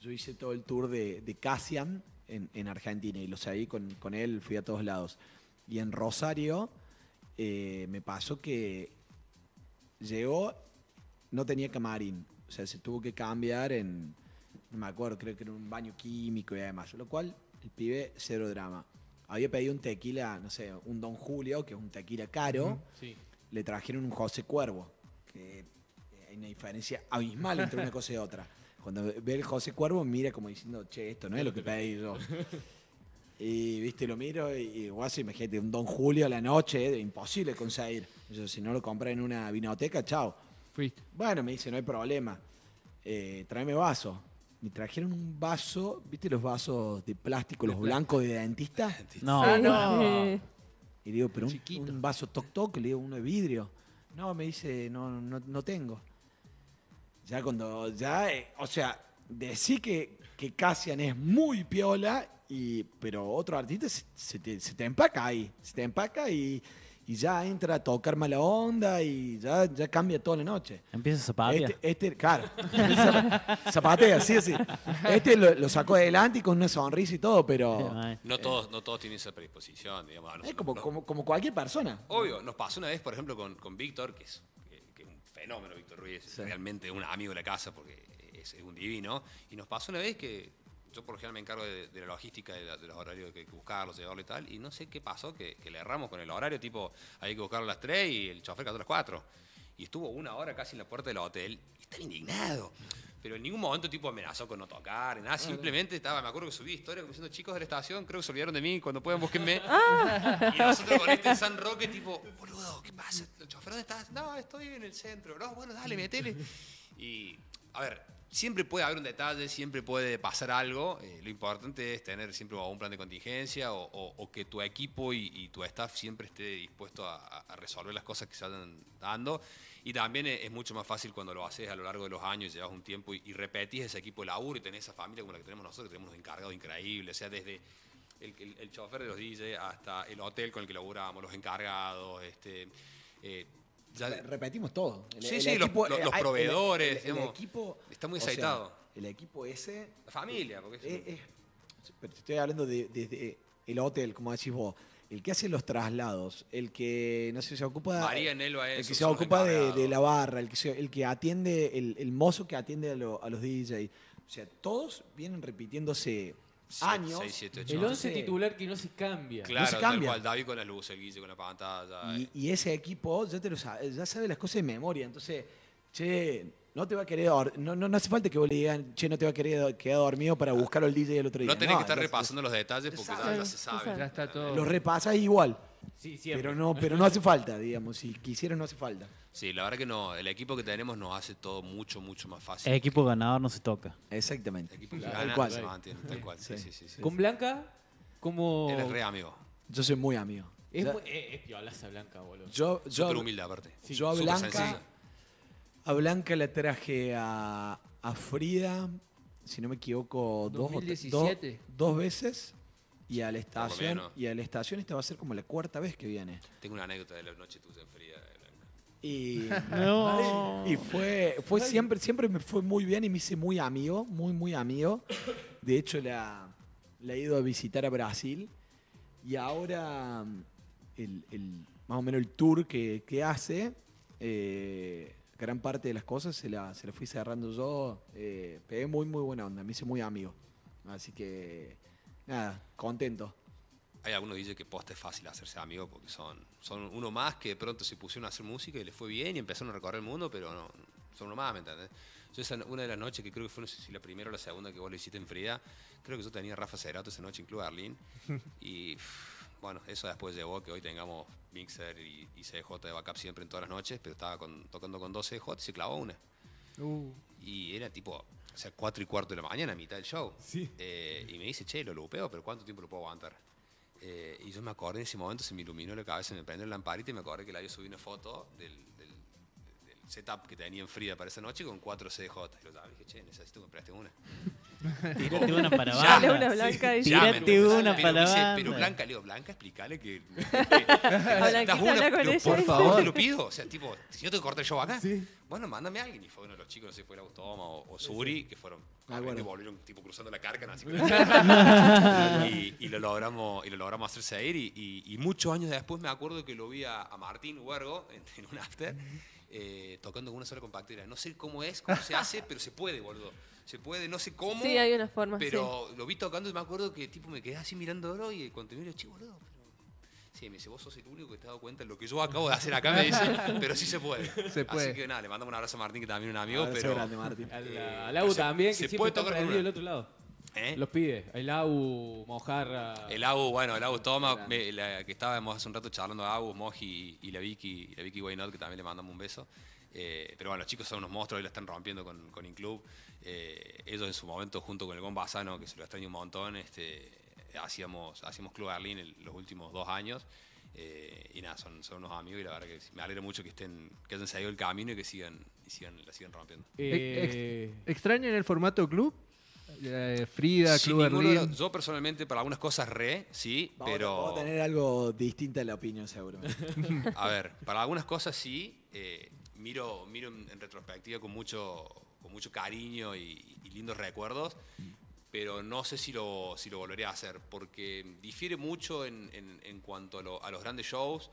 yo hice todo el tour de, de Cassian en, Argentina y lo seguí con, con él, fui a todos lados. Y en Rosario eh, me pasó que llegó, no tenía camarín, o sea, se tuvo que cambiar en, no me acuerdo, creo que en un baño químico y además, lo cual el pibe cero drama. Había pedido un tequila, no sé, un Don Julio, que es un tequila caro, le trajeron un José Cuervo, que eh, hay una diferencia abismal entre una cosa y otra. Cuando ve el José Cuervo, mira como diciendo, che, esto no es lo que pedí yo. *laughs* Y viste, lo miro y, me imagínate, un Don Julio a la noche, imposible conseguir. Yo, si no lo compré en una vinoteca, chao. Bueno, me dice, no hay problema. Eh, tráeme vaso. Me trajeron un vaso, ¿viste los vasos de plástico, los blancos de dentista? No, no. Y digo, pero un, vaso toc toc, le digo, uno de vidrio. No, me dice, no, no, no tengo. Ya cuando, ya, eh, o sea, decí que, que Cassian es muy piola, y, pero otro artista se, te, empaca ahí, se te empaca y, ya entra a tocar mala onda y ya, ya cambia toda la noche. Empieza a zapatear. Este, este, claro, *laughs* zapatea, sí, sí. Este lo, sacó adelante con una sonrisa y todo, pero... No todos, no todos tienen esa predisposición, digamos. es como, como, cualquier persona. Obvio, nos pasó una vez, por ejemplo, con, con Víctor, que es fenómeno, Víctor Ruiz, es realmente un amigo de la casa porque es, un divino. Y nos pasó una vez que yo por lo general me encargo de, la logística, de, los horarios que hay que buscarlos, llevarlo y tal, y no sé qué pasó, que, le erramos con el horario, tipo, hay que buscarlo a las 3 y el chofer quedó a las 4. Y estuvo una hora casi en la puerta del hotel y estaba indignado pero en ningún momento tipo amenazó con no tocar, nada, simplemente estaba, me acuerdo que subí historia como los chicos de la estación, creo que se olvidaron de mí, cuando puedan búsquenme. *laughs* Ah. Y nosotros con este San Roque, tipo, boludo, ¿qué pasa? ¿Chofer dónde estás? No, estoy en el centro. No, bueno, dale, metele. Y, a ver, siempre puede haber un detalle, siempre puede pasar algo. Eh, lo importante es tener siempre un plan de contingencia o, que tu equipo y, tu staff siempre esté dispuesto a, resolver las cosas que se vayan dando. Y también es, mucho más fácil cuando lo haces a lo largo de los años, llevas un tiempo y, repetís ese equipo de laburo y tenés esa familia como la que tenemos nosotros, que tenemos un encargado increíble. o sea, desde el, chofer de los DJ hasta el hotel con el que laburamos, los encargados, este... Eh, repetimos todo. sí, sí, los, proveedores. El, equipo, está muy aceitado. el equipo ese. La familia, porque te estoy hablando desde el hotel, como decís vos el que hace los traslados, el que no sé, se ocupa, María Nelva es el que se ocupa de, la barra, el que, el que atiende, el, mozo que atiende a, los DJs. O sea, todos vienen repitiéndose años. el once titular que no se cambia. Claro, no se cambia. Tal cual, David con la luz, el Guille con la pantalla. Y, eh. ese equipo ya, te lo sabe, ya sabe las cosas de memoria. Entonces, che, no te va a querer no, no, hace falta que vos le digan, che, no te va a querer quedar dormido para buscar al DJ el otro día. No tenés que estar repasando los detalles porque ya, se sabe. Los repasas igual. Sí, siempre. Pero no, pero no hace falta, digamos. Si quisieras, no hace falta. Sí, la verdad que no. El equipo que tenemos nos hace todo mucho, mucho más fácil. El equipo ganador no se toca. Exactamente. El equipo ganador tal cual. Sí, sí, sí, Con Blanca, como. Él re amigo. Yo soy muy amigo. Es, que sea, a Blanca, boludo. Yo, yo, Súper humilde, aparte. Yo a Blanca a Blanca la traje a, Frida, si no me equivoco, dos, 2017. Dos, veces. Y a la estación. y a la estación esta va a ser como la cuarta vez que viene. Tengo una anécdota de la noche tuya en Frida. Y, *laughs* no. y fue, fue siempre, siempre me fue muy bien y me hice muy amigo, muy, muy amigo. De hecho, la, la he ido a visitar a Brasil. Y ahora, el, el, más o menos el tour que, que hace, eh, gran parte de las cosas se la, se la fui cerrando yo. Eh, pegué muy, muy buena onda, me hice muy amigo. Así que, nada, contento. Hay algunos dicen que poste es fácil hacerse amigo porque son, son uno más que de pronto se pusieron a hacer música y les fue bien y empezaron a recorrer el mundo, pero no, son uno más, ¿me entendés? Yo esa, una de las noches que creo que fue, si la primera o la segunda que vos le hiciste en Frida, creo que yo tenía Rafa Cerato esa noche en Club *laughs* y bueno, eso después llevó que hoy tengamos Mixer y, CJ de backup siempre en todas las noches, pero estaba con, tocando con dos CJ y se clavó una. Uh. Y era tipo, o sea, cuatro y cuarto de la mañana, mitad del show. Eh, y me dice, che, lo lupeo, pero ¿cuánto tiempo lo puedo aguantar? Eh, y yo me acordé en ese momento, se me iluminó la cabeza, me prendió el lamparita y me acordé que la había subí una foto del, setup que tenía en Frida para esa noche con cuatro CDJ. Y lo dije, che, necesito que compraste una. *laughs* Tírate una para banda. una blanca. Tírate una para abajo Pero Blanca, le digo, Blanca, explícale que... *laughs* Eh, *laughs* una, Por favor. Te lo pido. O sea, tipo, si yo te corté yo acá, bueno, mándame a alguien. Y fue uno de los chicos, no sé si fue Gustoma o, Suri, que fueron... que ah, volvieron tipo cruzando la carga así y, lo logramos y lo logramos hacer seguir, y, muchos años después me acuerdo que lo vi a, Martín Huergo en, un after eh, tocando con una sola compactera. No sé cómo es, cómo se hace, *laughs* pero se puede, boludo. Se puede, no sé cómo. Sí, hay una forma. Pero lo vi tocando y me acuerdo que tipo me quedé así mirando oro y cuando yo miro, che, boludo. Sí, me dice, vos sos el único que te has dado cuenta de lo que yo acabo de hacer acá, me dice, *laughs* pero sí se puede. Se puede. Así que nada, le mandamos un abrazo a Martín, que también es un amigo. pero, grande, Martín. *laughs* a eh, también, que se puede tocar está el otro lado. ¿Eh? Los pide el AU, Mojarra. El AU, bueno, el AU toma, que estábamos hace un rato charlando a AU, Moji y, la Vicky, y la Vicky Waynot, que también le mandamos un beso. Eh, pero bueno, los chicos son unos monstruos, hoy la están rompiendo con, con Inclub. Eh, ellos en su momento, junto con el Gon Basano, que se lo extraño un montón, este, hacíamos, hacíamos Club Berlín los últimos dos años. y nada, son, son, unos amigos y la verdad que me alegro mucho que estén, que hayan seguido el camino y que sigan, y sigan, la sigan rompiendo. Eh, el formato club? Eh, Frida, Yo personalmente para algunas cosas re, sí, pero... a tener algo distinta en la opinión seguro. *laughs* a ver, para algunas cosas sí, eh, miro, miro en retrospectiva con mucho, con mucho cariño y, lindos recuerdos, pero no sé si lo, si lo volveré a hacer, porque difiere mucho en, cuanto a los grandes shows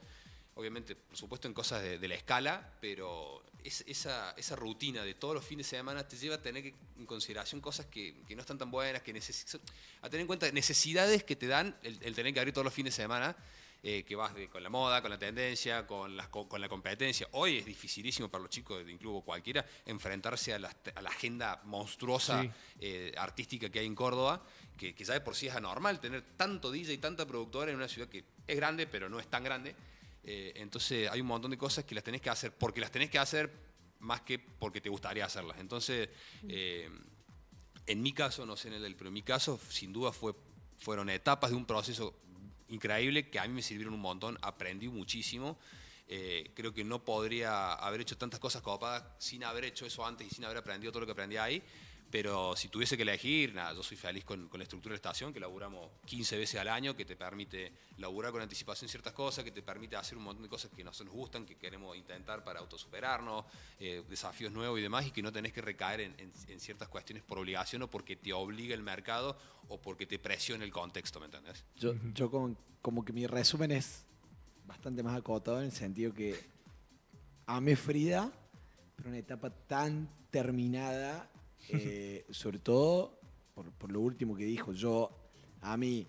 obviamente, por supuesto, en cosas de, la escala, pero esa, rutina de todos los fines de semana te lleva a tener en consideración cosas que, no están tan buenas, que a tener en cuenta necesidades que te dan el, tener que abrir todos los fines de semana. Eh, que vas con la moda, con la tendencia, con, las, con, la competencia. Hoy es dificilísimo para los chicos, de incluso cualquiera, enfrentarse a la, agenda monstruosa eh, artística que hay en Córdoba, que, que ya de por sí es anormal tener tanto DJ y tanta productora en una ciudad que es grande, pero no es tan grande. Eh, entonces hay un montón de cosas que las tenés que hacer porque las tenés que hacer más que porque te gustaría hacerlas. Entonces, eh, en mi caso, no sé en el del, pero mi caso, sin duda fue, fueron etapas de un proceso increíble que a mí me sirvieron un montón, aprendí muchísimo. Eh, creo que no podría haber hecho tantas cosas copadas sin haber hecho eso antes y sin haber aprendido todo lo que aprendí ahí. Pero si tuviese que elegir, yo soy feliz con, la estructura de la estación, que laburamos 15 veces al año, que te permite laburar con anticipación ciertas cosas, que te permite hacer un montón de cosas que no nos gustan, que queremos intentar para autosuperarnos, eh, desafíos nuevos y demás, y que no tenés que recaer en, ciertas cuestiones por obligación o porque te obliga el mercado o porque te presiona el contexto, ¿me entendés? Yo, yo como, como que mi resumen es bastante más acotado en el sentido que amé Frida, pero una etapa tan terminada eh, sobre todo por, lo último que dijo, yo, a mí,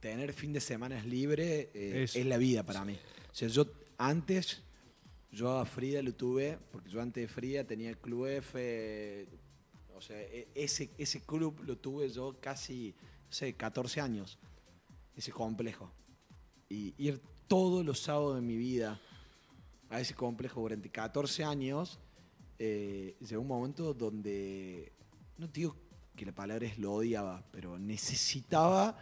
tener fin de semana libre eh, es la vida para mí. O sea, yo antes, yo a Frida lo tuve, porque yo antes de Frida tenía el Club F, o sea, e, ese, ese club lo tuve yo casi, no sé, 14 años, ese complejo. Y ir todos los sábados de mi vida a ese complejo durante 14 años eh, llegó un momento donde, no digo que la palabra es lo odiaba, pero necesitaba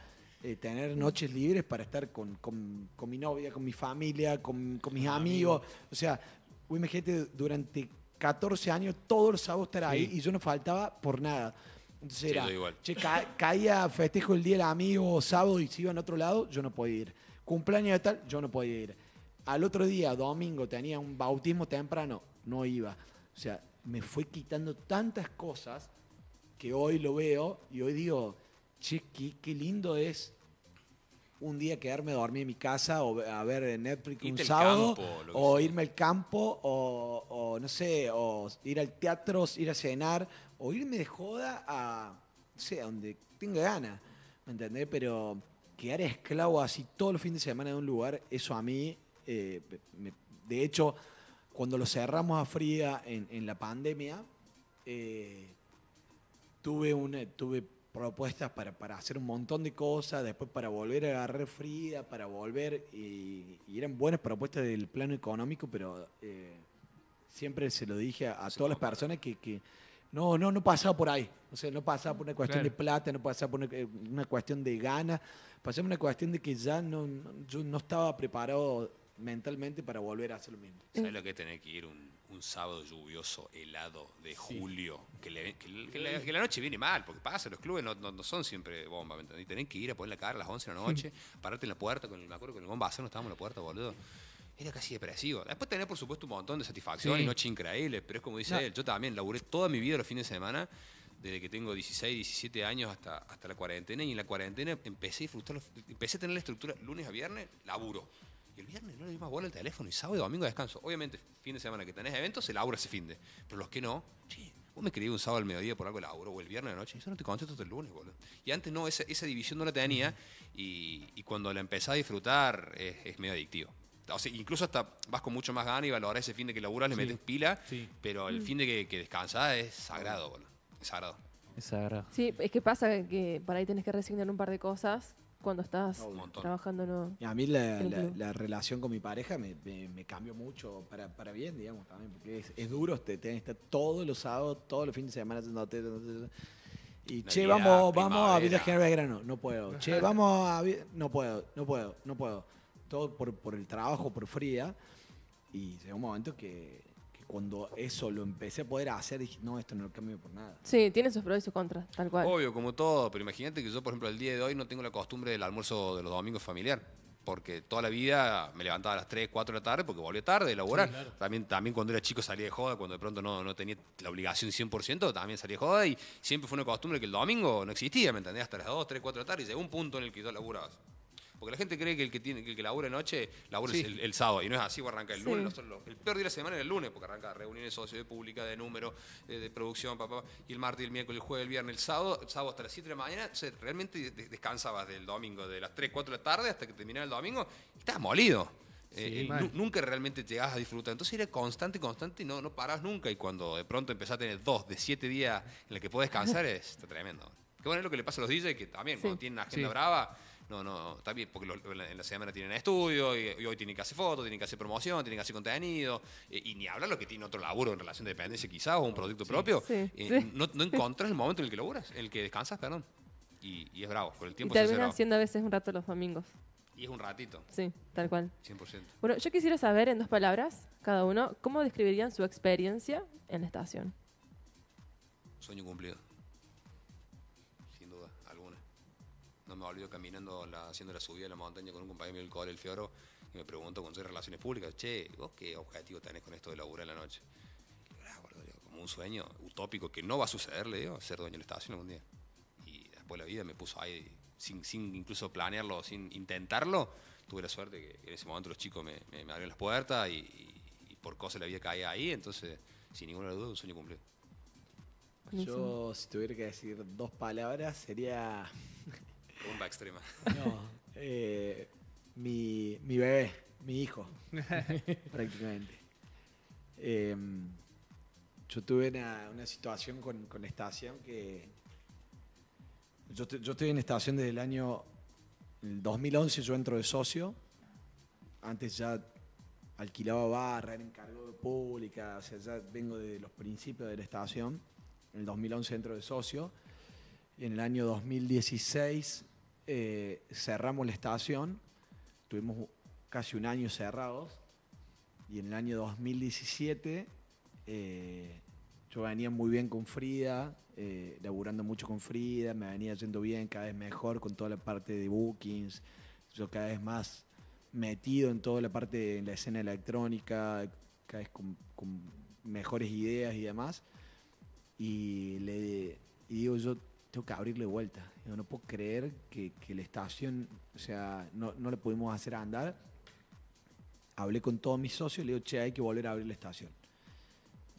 eh, tener noches libres para estar con, con, mi novia, con mi familia, con, con mis amigos. O sea, gente durante 14 años todos los sábados estar ahí y yo no faltaba por nada. Entonces era, caía festejo el día del amigo, sábado y si iba en otro lado, yo no podía ir. Cumpleaños de tal, yo no podía ir. Al otro día, domingo, tenía un bautismo temprano, no iba. O sea, me fue quitando tantas cosas que hoy lo veo y hoy digo, che, qué, lindo es un día quedarme a dormir en mi casa o a ver Netflix un sábado o irme al campo o, no sé, o ir al teatro, ir a cenar o irme de joda a, no sé, a donde tenga gana, ¿me entendés? Pero quedar esclavo así todos los fin de semana en un lugar, eso a mí, eh, de hecho, cuando lo cerramos a Frida en, la pandemia, eh, tuve, una, eh, tuve propuestas para, hacer un montón de cosas, después para volver a agarrar Frida, para volver, y, eran buenas propuestas del plano económico, pero eh, siempre se lo dije a, todas las personas que, no, no, no pasaba por ahí, o sea, no pasaba por una cuestión de plata, no pasaba por una, cuestión de ganas, pasaba por una cuestión de que ya no, yo no estaba preparado mentalmente para volver a hacer lo mismo. ¿Sabes lo que es tener que ir un, sábado lluvioso, helado de julio? Que, la, noche viene mal, porque pasa, los clubes no, son siempre bomba, ¿me entendés? Tenés que ir a poner la cara a las 11 de la noche, *laughs* pararte en la puerta, con el, me acuerdo que el bombazo no estábamos en la puerta, boludo era casi depresivo. Después tener por supuesto, un montón de satisfacción y noches increíbles, pero es como dice él, yo también laburé toda mi vida los fines de semana, desde que tengo 16, 17 años hasta, hasta la cuarentena, y en la cuarentena empecé a disfrutar, empecé a tener la estructura lunes a viernes, laburo el viernes no le doy más bola al teléfono. Y sábado y domingo descanso. Obviamente, fin de semana que tenés eventos, se labura ese fin de. Pero los que no, che, vos me escribís un sábado al mediodía por algo el laburo o el viernes de noche noche. Eso no te contesto hasta el lunes, boludo. Y antes no, esa, esa división no la tenía. Y, cuando la empezás a disfrutar, es, medio adictivo. O sea, incluso hasta vas con mucho más ganas y valorar ese fin de que laburas, le metes pila, pero el mm. fin de que, que es sagrado, boludo. Es sagrado. Es sagrado. Sí, es que pasa que para ahí tenés que resignar un par de cosas cuando estás trabajando. No, a mí la, relación con mi pareja me, cambió mucho para, bien, digamos, también, porque es, duro, te, este que estar todos los sábados, todos los fines de semana Y che, vamos, vamos a Villa General grano, no puedo. *laughs* Che, vamos a. No puedo, no puedo, no puedo. Todo por, por el trabajo, por fría. Y llegó un momento que cuando eso lo empecé a poder hacer, dije, no, esto no lo cambio por nada. Sí, tiene sus pros y sus contras, tal cual. Obvio, como todo, pero imagínate que yo, por ejemplo, el día de hoy no tengo la costumbre del almuerzo de los domingos familiar. Porque toda la vida me levantaba a las 3, 4 de la tarde porque volvía tarde a laburar. también, también cuando era chico salía de joda, cuando de pronto no, no tenía la obligación 100%, también salía de joda y siempre fue una costumbre que el domingo no existía, ¿me entendés? Hasta las 2, 3, 4 de la tarde y llegó un punto en el que yo laburaba. Porque la gente cree que el que, tiene, que, el que labura noche labura el, sábado y no es así, vos arranca el lunes. el peor día de la semana es el lunes, porque arranca reuniones socios de pública, de número, eh, de, producción, papá. Y el martes, el miércoles, el jueves, el viernes, el sábado, el sábado hasta las 7 de la mañana. realmente descansabas del domingo, de las 3, 4 de la tarde hasta que terminaba el domingo y estabas molido. Eh, eh, nunca realmente llegabas a disfrutar. Entonces era constante, constante y no, no parabas nunca. Y cuando de pronto empezás a tener dos de siete días en los que puedes descansar, *laughs* es está tremendo. Qué bueno es lo que le pasa a los DJs, que también cuando tienen agenda brava, no, no, está bien, porque en la semana tienen estudio y, hoy tienen que hacer fotos, tienen que hacer promoción, tienen que hacer contenido. Y, ni hablar lo que tiene otro laburo en relación de dependencia, quizás, o un producto propio. Eh, no, no *laughs* el momento en el que logras en el que descansas, perdón. Y, es bravo, por el tiempo y haciendo a veces un rato los domingos. Y es un ratito. Sí, tal cual. 100%. Bueno, yo quisiera saber en dos palabras, cada uno, cómo describirían su experiencia en la estación. Sueño cumplido. me olvido caminando, haciendo la subida de la montaña con un compañero del Cole, el Fioro, y me pregunto con sus relaciones públicas, che, ¿vos qué objetivo tenés con esto de laburar en la noche? Ah, como un sueño utópico que no va a suceder, le digo, ser dueño de la estación algún día. Y después la vida me puso ahí, sin, sin incluso planearlo, sin intentarlo, tuve la suerte que en ese momento los chicos me, abrieron las puertas y, por cosas la vida caía ahí, entonces, sin ninguna duda, un sueño cumplido. Yo, si tuviera que decir dos palabras, sería extrema. No, eh, mi, mi, bebé, mi hijo, *laughs* prácticamente. Em, yo tuve una, una situación con, con, estación que... Yo, estoy en estación desde el año el 2011 yo entro de socio. Antes ya alquilaba barra, era encargado de pública, o sea, ya vengo de los principios de la estación. En el 2011 entro de socio. Y en el año 2016 eh, cerramos la estación, tuvimos casi un año cerrados, y en el año 2017 eh, yo venía muy bien con Frida, eh, laburando mucho con Frida, me venía yendo bien, cada vez mejor con toda la parte de bookings, yo cada vez más metido en toda la parte de la escena electrónica, cada vez con, mejores ideas y demás. Y le y digo yo, tengo que abrirle vuelta. Yo no puedo creer que, la estación, o sea, no, no le pudimos hacer andar. Hablé con todos mis socios y le digo, che, hay que volver a abrir la estación.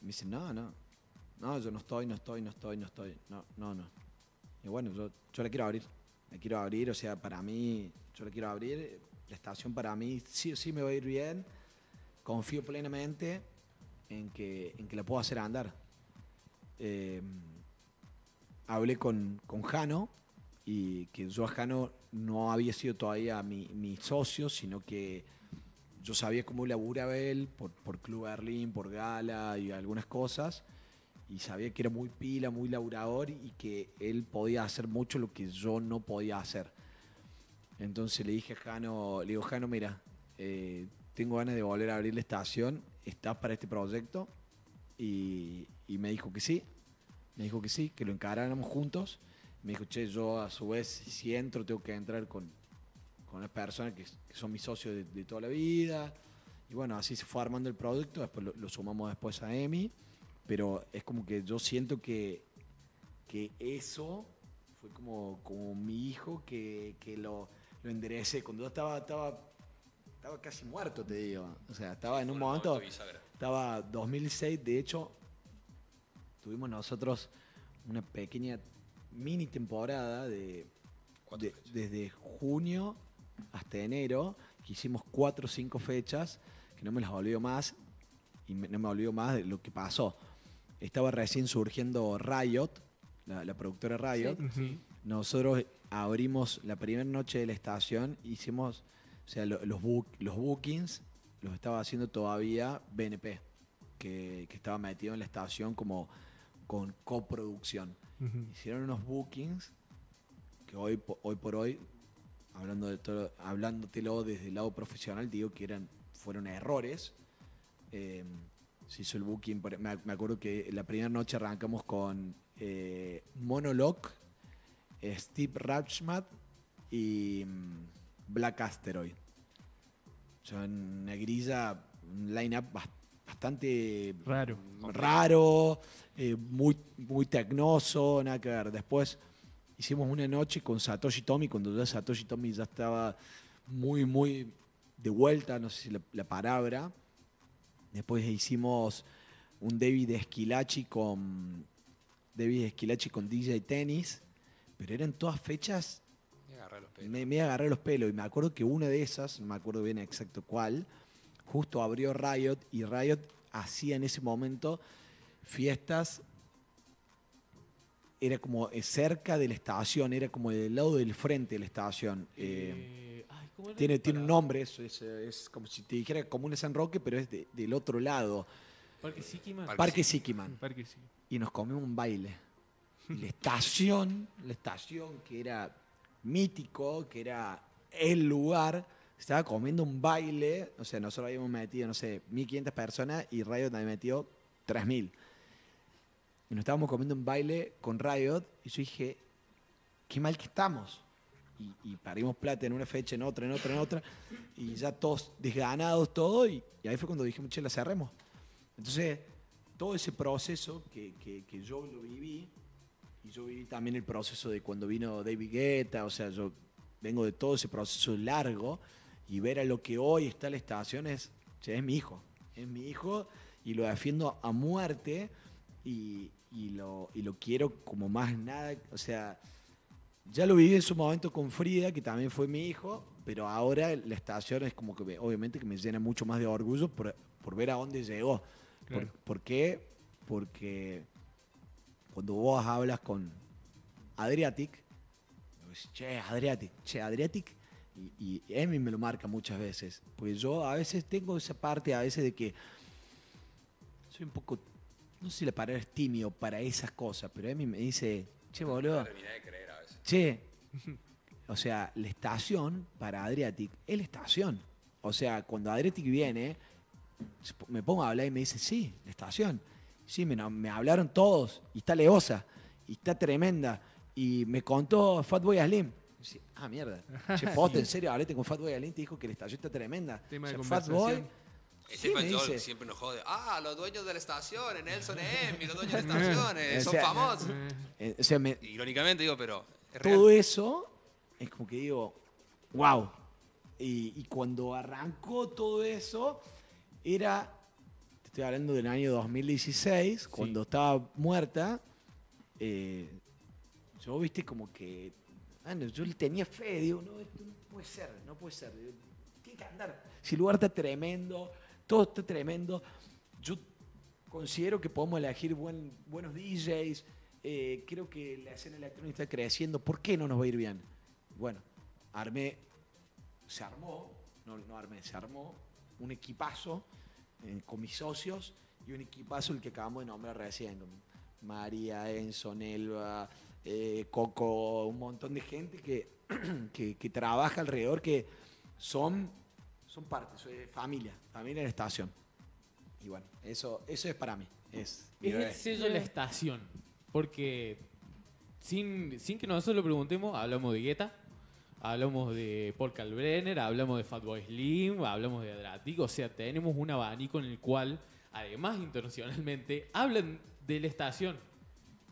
Me dicen, no, no, no, yo no estoy, no estoy, no estoy, no estoy, no, no, no. Y bueno, yo, yo la quiero abrir, la quiero abrir, o sea, para mí, yo la quiero abrir, la estación para mí sí sí me va a ir bien, confío plenamente en que, en que la puedo hacer andar. Eh, hablé con, con Jano y que yo a Jano no había sido todavía mi, socio, sino que yo sabía cómo laburaba él por, Club Berlín, por Gala y algunas cosas. Y sabía que era muy pila, muy laburador y que él podía hacer mucho lo que yo no podía hacer. Entonces le dije a Jano, le digo, Jano, mira, eh, tengo ganas de volver a abrir la estación, ¿estás para este proyecto? Y, y me dijo que sí me dijo que sí, que lo encaráramos juntos. Me dijo, che, yo a su vez, si entro, tengo que entrar con, con las personas que, son mis socios de, toda la vida. Y bueno, así se fue armando el producto, después lo, sumamos después a Emi, pero es como que yo siento que, que eso fue como, como mi hijo que, que lo, lo enderecé. Cuando yo estaba, estaba, estaba casi muerto, te digo. O sea, estaba en un momento... Estaba 2006, de hecho, tuvimos nosotros una pequeña mini temporada de, desde junio hasta enero, que hicimos cuatro o cinco fechas, que no me las olvido más, y no me olvido más de lo que pasó. Estaba recién surgiendo Riot, la, productora Riot. Nosotros abrimos la primera noche de la estación, hicimos, o sea, los, los bookings los estaba haciendo todavía BNP, que estaba metido en la estación como con coproducción. Hicieron unos bookings que hoy, hoy por hoy, hablando de todo, hablándotelo desde el lado profesional, digo que eran, fueron errores. Eh, se hizo el booking, me, acuerdo que la primera noche arrancamos con eh, Monologue, Steve Ratchmat y mm, Black Asteroid. O una grilla, un line bastante bastante raro, mm, eh, muy, muy tecnoso, nada que ver. Después hicimos una noche con Satoshi Tommy, cuando ya Satoshi Tommy ya estaba muy, muy de vuelta, no sé si la, palabra. Después hicimos un David Esquilachi con David Esquilachi con DJ Tennis, pero eran todas fechas. Me agarré los pelos. Me, me agarré los pelos y me acuerdo que una de esas, no me acuerdo bien exacto cuál, justo abrió Riot y Riot hacía en ese momento fiestas, era como eh, cerca de la estación, era como del lado del frente de la estación. Eh, eh, tiene, tiene un nombre, es, como si te dijera un San Roque, pero es del otro lado. Parque Sikiman. Parque Sikiman. Y nos comimos un baile. la estación, la estación que era mítico, que era el lugar estaba comiendo un baile, o sea, nosotros habíamos metido, no sé, 1500 personas y Riot también metió 3000. Y nos estábamos comiendo un baile con Riot y yo dije, qué mal que estamos. Y, y parimos plata en una fecha, en otra, en otra, en otra. Y ya todos desganados, todo. Y, ahí fue cuando dije, muchachos, la cerremos. Entonces, todo ese proceso que, que, que yo lo viví, y yo viví también el proceso de cuando vino David Guetta, o sea, yo vengo de todo ese proceso largo y ver a lo que hoy está la estación es, che, es mi hijo, es mi hijo y lo defiendo a muerte y, lo, lo quiero como más nada, o sea, ya lo viví en su momento con Frida, que también fue mi hijo, pero ahora la estación es como que obviamente que me llena mucho más de orgullo por, ver a dónde llegó. Por, qué? Porque cuando vos hablas con Adriatic, che, Adriatic, che, Adriatic y, Emi me lo marca muchas veces, porque yo a veces tengo esa parte, a veces de que soy un poco, no sé si la palabra es tímido para esas cosas, pero Emi me dice, che, boludo, che, *laughs* o sea, la estación para Adriatic es la estación. O sea, cuando Adriatic viene, me pongo a hablar y me dice, sí, la estación. Sí, me, hablaron todos, y está leosa, y está tremenda, y me contó Fatboy Slim. Ah, mierda. *laughs* Che, en serio, hablé con Fatboy Alente te dijo que la estación está tremenda. Tema Fatboy. Stephen siempre nos jode. Ah, los dueños de la estación, Nelson *laughs* M, los dueños de la eh, estación, eh, son famosos. Eh, o sea, Irónicamente digo, pero. todo eso es como que digo, wow. Y, cuando arrancó todo eso, era. Te estoy hablando del año 2016, cuando estaba muerta. yo, viste, como que Ah, yo tenía fe, digo, no, esto no puede ser, no puede ser. tiene que andar. Si el lugar está tremendo, todo está tremendo. Yo considero que podemos elegir buen, buenos DJs. Eh, creo que la escena electrónica está creciendo. ¿Por qué no nos va a ir bien? Bueno, armé, se armó, no, no armé, se armó un equipazo eh, con mis socios y un equipazo el que acabamos de nombrar recién. María, Enzo, Nelva, Coco, eh, un montón de gente *clears throat* que, que, trabaja alrededor, que son, son parte, soy eh, familia, familia en la estación. Y bueno, eso, eso es para mí. Es, el sello de la estación, porque sin, sin que nosotros lo preguntemos, hablamos de Guetta, hablamos de Paul Kalbrenner, hablamos de Fatboy Slim, hablamos de Adratic, o sea, tenemos un abanico en el cual, además internacionalmente, hablan de la estación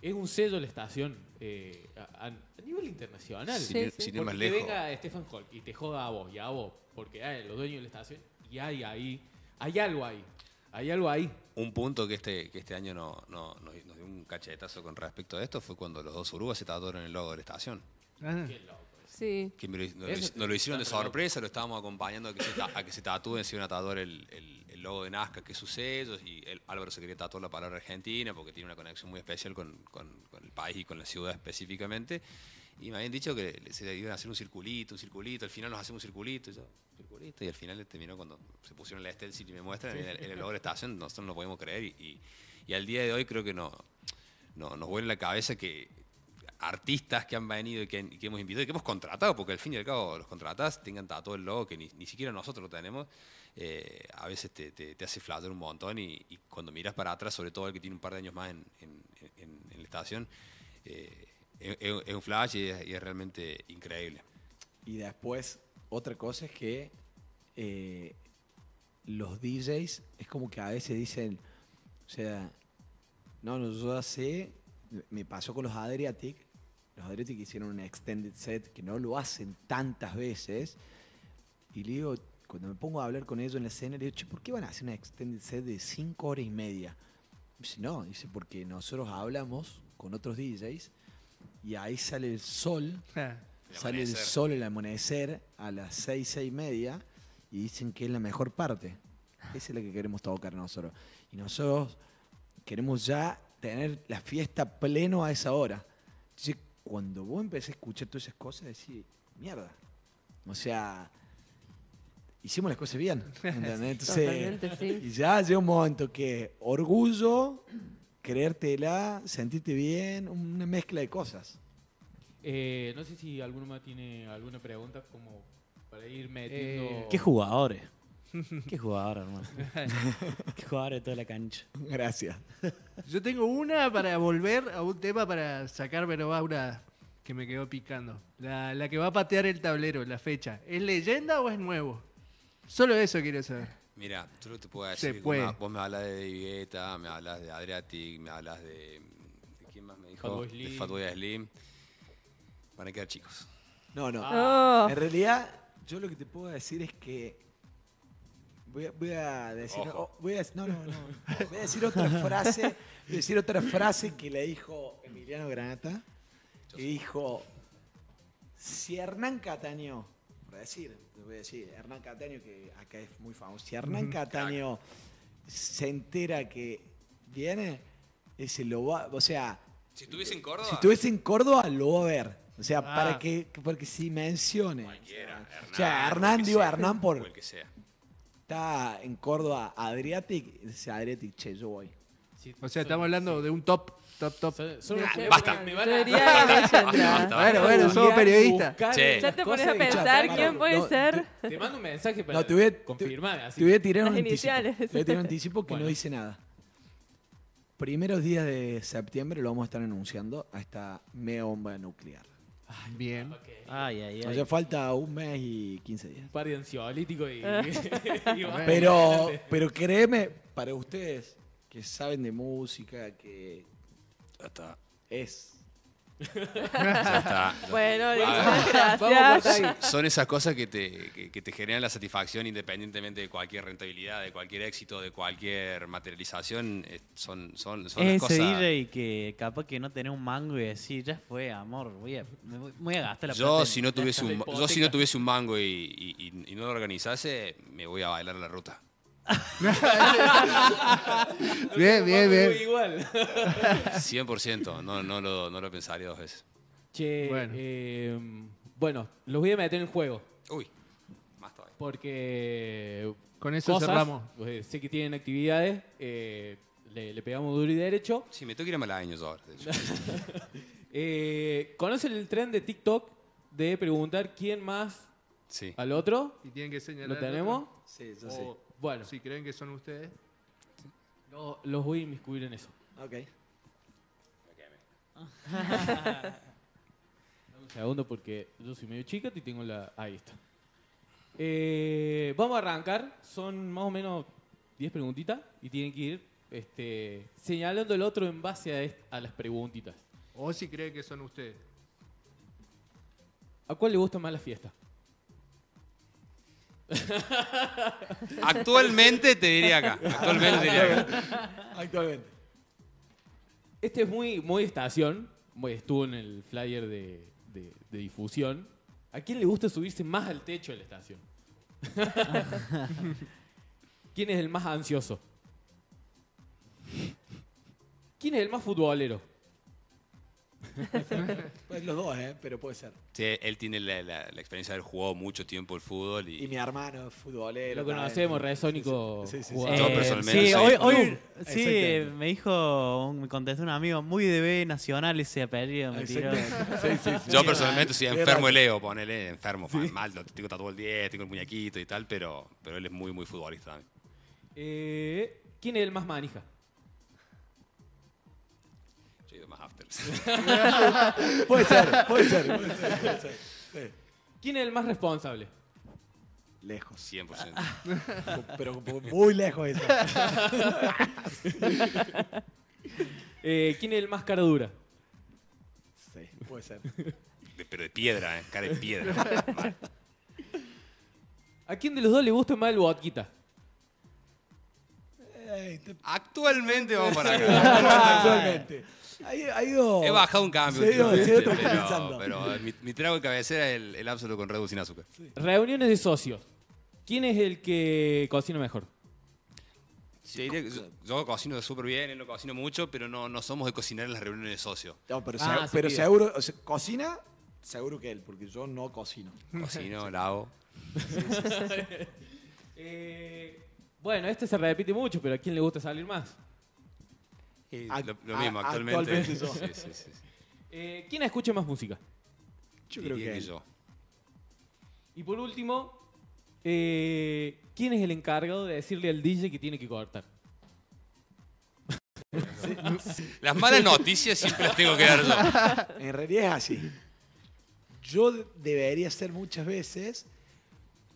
es un sello de la estación eh, a, nivel internacional. Sí, más lejos. venga Stefan Hall y te joda a vos y a vos, porque los dueños de la estación y hay ahí, hay algo ahí, hay algo ahí. Un punto que este, que este año no, no, nos dio un cachetazo con respecto a esto fue cuando los dos urubas se en el logo de la estación. Que me lo, nos, lo, hicieron de sorpresa, lo estábamos acompañando a que se, ta, que se el, logo de Nazca, que es su y el, Álvaro se quería tatuar la palabra Argentina porque tiene una conexión muy especial con, el país y con la ciudad específicamente. Y me habían dicho que se iban a hacer un circulito, un circulito, al final nos hacemos un circulito, y yo, circulito, y al final este terminó cuando se pusieron la estel y me muestran en, el, logo de la estación, nosotros no lo podemos creer, y, al día de hoy creo que no, no nos vuelve la cabeza que artistas que han venido y que, hemos invitado y que hemos contratado, porque al fin y al cabo los contratás, tengan todo el logo que ni, siquiera nosotros lo tenemos, eh, a veces te, hace flatter un montón y, cuando miras para atrás, sobre todo el que tiene un par de años más en, la estación, eh, es, un flash y es, realmente increíble. Y después, otra cosa es que eh, los DJs es como que a veces dicen, o sea, no, no, yo ya sé, me pasó con los Adriatic, los Adreti que hicieron un extended set, que no lo hacen tantas veces. Y le digo, cuando me pongo a hablar con ellos en la escena, le digo, che, ¿por qué van a hacer un extended set de cinco horas y media? dice, no, dice, porque nosotros hablamos con otros DJs y ahí sale el sol, *laughs* sale el sol, el amanecer a las seis, seis y media y dicen que es la mejor parte. Esa es la que queremos tocar nosotros. Y nosotros queremos ya tener la fiesta pleno a esa hora cuando vos empecé a escuchar todas esas cosas, decís, mierda. O sea, hicimos las cosas bien. *laughs* Entonces, Y ya llega un momento que orgullo, creértela, sentirte bien, una mezcla de cosas. Eh, no sé si alguno más tiene alguna pregunta como para ir metiendo. Eh, ¿Qué jugadores? Qué jugador, hermano. *laughs* Qué jugador de toda la cancha. Gracias. Yo tengo una para volver a un tema para sacarme la una que me quedó picando. La, la que va a patear el tablero, la fecha. ¿Es leyenda o es nuevo? Solo eso quiero saber. Mira, yo te puedo decir. Se puede. Vos me hablas de Divieta, me hablas de Adriatic, me hablas de. quién más me dijo? Fatboy Slim. Van a quedar chicos. No, no. Ah. En realidad, yo lo que te puedo decir es que voy, a, decir, voy a, no, no, no, voy a decir otra frase, decir otra frase que le dijo Emiliano Granata, que dijo, si Hernán Cataño, por decir, voy a decir, Hernán Cataño, que acá es muy famoso, si Hernán mm, Cataño se entera que viene, ese lo va, o sea... Si estuviese en Córdoba. Si estuviese Córdoba, lo va a ver. O sea, para ah. que, porque si mencione. O sea, Hernán, Hernán por está en Córdoba Adriatic, dice Adriatic, che, yo voy. o sea, estamos hablando de un top, top, top. basta. Bueno, bueno, somos periodistas. Ya te pones a pensar quién puede ser. Te, mando un mensaje para no, te voy a, confirmar. Te, voy a tirar un iniciales. anticipo. Te voy a tirar un anticipo que no dice nada. Primeros días de septiembre lo vamos a estar anunciando a esta meomba nuclear. Ay, Bien. Ay, Hace falta un mes y 15 días. Un par y. *laughs* pero, pero créeme, para ustedes que saben de música, que. está Es bueno, Son esas cosas que te, que, te, generan la satisfacción independientemente de cualquier rentabilidad, de cualquier éxito, de cualquier materialización. Eh, son, son, son las cosas. DJ que capaz que no tener un mango y decir ya fue, amor, voy a, gastar la yo si no tuviese Yo si no tuviese un mango y, no lo organizase, me voy a bailar la ruta. *laughs* bien, bien, bien. Igual. 100%, no, no, lo, no lo pensaría dos veces. Che, bueno. Em, bueno, los voy a meter en el juego. Uy, más todavía. Porque. Con eso cerramos. sé que tienen actividades. Eh, le, pegamos duro y derecho. Sí, me tengo ir a Malaños ahora. *laughs* Eh, ¿Conocen el tren de TikTok de preguntar quién más sí. al otro? Y tienen que señalar. ¿Lo tenemos? Sí, yo bueno. Si creen que son ustedes. No, los voy a inmiscuir en eso. Ok. un segundo porque yo soy medio chica y tengo la... Ahí está. Eh, vamos a arrancar. Son más o menos 10 preguntitas y tienen que ir este, señalando el otro en base a, a las preguntitas. O si creen que son ustedes. ¿A cuál le gusta más la fiesta? *laughs* Actualmente te diría acá. Actualmente diría acá. *laughs* Actualmente. Este es muy, muy estación. estuvo en el flyer de difusión. ¿A quién le gusta subirse más al techo de la estación? *laughs* ¿Quién es el más ansioso? ¿Quién es el más futbolero? *laughs* pues los dos, ¿eh? pero puede ser. Sí, él tiene la, experiencia de haber jugado mucho tiempo el fútbol. Y, mi hermano es futbolero. Lo conocemos, Reyesónico. sí, sí, Yo eh, personalmente. Sí, hoy, hoy sí, me dijo, me contestó un amigo, muy de B nacional ese apellido. *laughs* Yo personalmente si enfermo el Leo, ponele, enfermo, mal, tengo todo el 10, tengo el muñequito y tal, pero, pero él es muy, muy futbolista también. Eh, ¿Quién es el más manija? *laughs* puede ser, puede ser. Puede ser, ¿Quién es el más responsable? Lejos. 100%. *laughs* Pero muy lejos eso. *laughs* Eh, ¿Quién es el más cara dura? Sí, puede ser. pero de piedra, ¿eh? cara de piedra. ¿A quién de los dos le gusta más el vodka? Actualmente vamos para acá. Actualmente. He bajado un cambio. pero, eh, mi, trago de cabecera es el, el con Red Bull sin azúcar. Reuniones de socios. ¿Quién es el que cocina mejor? yo, cocino súper bien, él no cocino mucho, pero no, no somos de cocinar en las reuniones de socios. No, pero, ah, seguro, cocina, seguro que él, porque yo no cocino. Cocino, lavo. *laughs* Eh, bueno, este se repite mucho, pero ¿a quién le gusta salir más? lo, mismo, actualmente. *laughs* Eh, ¿Quién escucha más música? Yo creo que, Y por último, eh, ¿quién es el encargado de decirle al DJ que tiene que cortar? *laughs* Las malas noticias siempre las tengo que dar *laughs* En realidad es así. Yo debería ser muchas veces,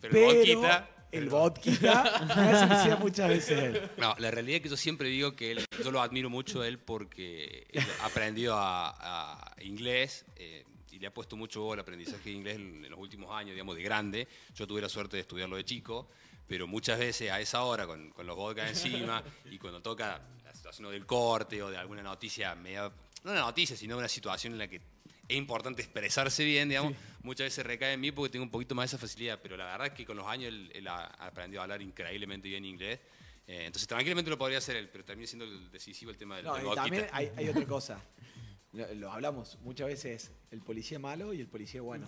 pero, pero el vodka. *laughs* Eso decía muchas veces él. No, la realidad es que yo siempre digo que yo lo admiro mucho él porque ha aprendido a, inglés. Eh, y le ha puesto mucho el aprendizaje de inglés en, los últimos años, digamos, de grande. Yo tuve la suerte de estudiarlo de chico, pero muchas veces a esa hora, con, los vodka encima, y cuando toca la situación del corte o de alguna noticia no una noticia, sino una situación en la que es importante expresarse bien, digamos. Muchas veces recae en mí porque tengo un poquito más de esa facilidad, pero la verdad es que con los años él, ha aprendido a hablar increíblemente bien inglés. Eh, entonces tranquilamente lo podría hacer él, pero también siendo el decisivo el tema del No, también hay, otra *laughs* cosa. Lo hablamos muchas veces, el policía malo y el policía bueno.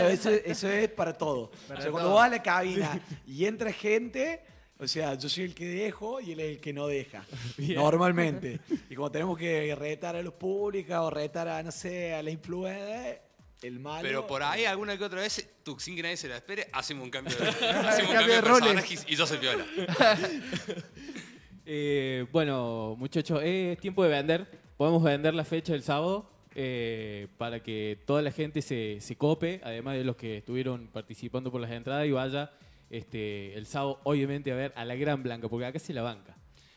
*laughs* Eso, es para todo. cuando vas a la cabina *laughs* y entra gente, o sea, yo soy el que dejo y él es el que no deja, *laughs* normalmente. Y como tenemos que retar a los públicos o retar a, no sé, a la influencia, el malo... Pero por ahí eh. alguna que otra vez, tú sin que nadie se la espere, hacemos un cambio *laughs* de, hacemos un cambio de rol. y yo soy piola. *laughs* Eh, bueno, muchachos, eh, es tiempo de vender. Podemos vender la fecha del sábado eh, para que toda la gente se, se cope, además de los que estuvieron participando por las entradas y vaya este, el sábado, obviamente, a ver a la Gran Blanca, porque acá se la banca.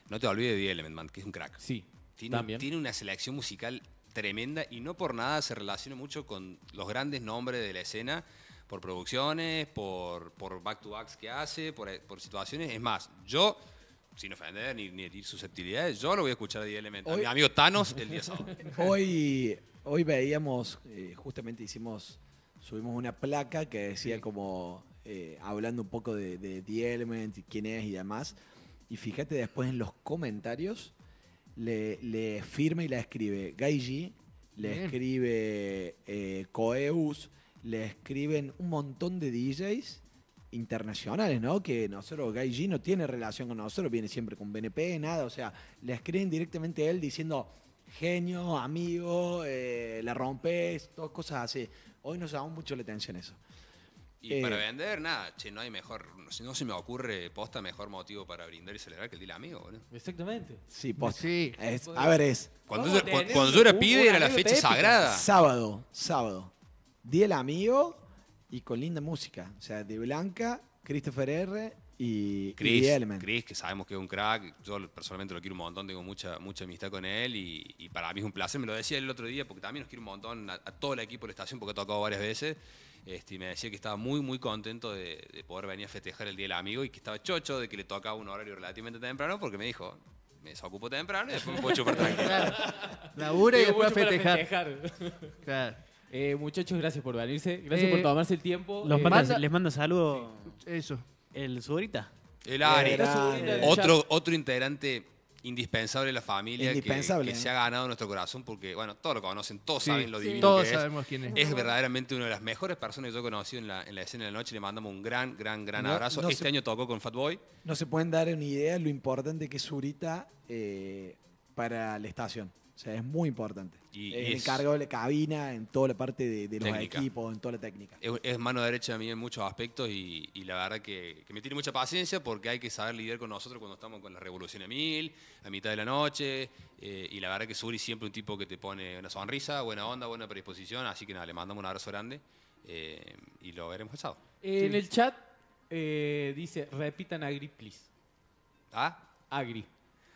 No te olvides de The Element que es un crack. Sí, tiene, Tiene una selección musical tremenda y no por nada se relaciona mucho con los grandes nombres de la escena, por producciones, por, por back-to-backs que hace, por, situaciones. Es más, yo sin ofender ni, ni susceptibilidades, yo lo voy a escuchar de Element. a mi amigo Thanos el día sábado. *laughs* Hoy, hoy veíamos, eh, justamente hicimos, subimos una placa que decía como eh, hablando un poco de, de The Element, quién es y demás. Y fíjate después en los comentarios, le, firma y la escribe Gaiji, le escribe eh, Coeus, le escriben un montón de DJs internacionales, ¿no? Que nosotros, Gaiji no tiene relación con nosotros, viene siempre con BNP, nada, o sea, le escriben directamente a él diciendo, genio, amigo, eh, la rompes, todas cosas así. Hoy nos llamó mucho la atención eso. Y para eh, vender, nada, che, no hay mejor, si no se me ocurre posta mejor motivo para brindar y celebrar que el día amigo, boludo. Exactamente. Sí, posta. Sí. a ver, es. Cuando yo, cuando era pibe era la fecha sagrada. Sábado, sábado. Día el amigo y con linda música. O sea, de Blanca, Christopher R. y, Chris, que sabemos que es un crack. Yo personalmente lo quiero un montón, tengo mucha, mucha amistad con él y, para mí es un placer. Me lo decía el otro día porque también nos quiero un montón a, todo el equipo de la estación porque he tocado varias veces. Este, y me decía que estaba muy, muy contento de, poder venir a festejar el Día del Amigo y que estaba chocho de que le tocaba un horario relativamente temprano porque me dijo, me desocupo temprano y después me puedo chupar *laughs* tranquilo. Labura y después festejar. festejar. *laughs* Eh, muchachos, gracias por venirse, gracias por eh, tomarse el tiempo. Eh, manda, les mando saludos. Eso. El Suborita? El Ari. Otro, otro integrante indispensable la familia que, ¿eh? se ha ganado nuestro corazón porque, bueno, todos lo conocen, todos saben lo divino todos es. sabemos quién es. Es verdaderamente una de las mejores personas que yo he conocido en la, escena de la noche. Le mandamos un gran, gran, gran abrazo. este año tocó con Fatboy. No se pueden dar una idea lo importante que es Zurita eh, para la estación. O sea, es muy importante. Y el encargado de la cabina, en toda la parte de, los equipos, en toda la técnica. Es, mano derecha a mí en muchos aspectos y, la verdad que, me tiene mucha paciencia porque hay que saber lidiar con nosotros cuando estamos con la Revolución a mil, a mitad de la noche. Eh, y la verdad que Suri siempre un tipo que te pone una sonrisa, buena onda, buena predisposición. Así que nada, le mandamos un abrazo grande eh, y lo veremos el En el chat eh, dice, repitan Agri, please. ¿Ah? Agri.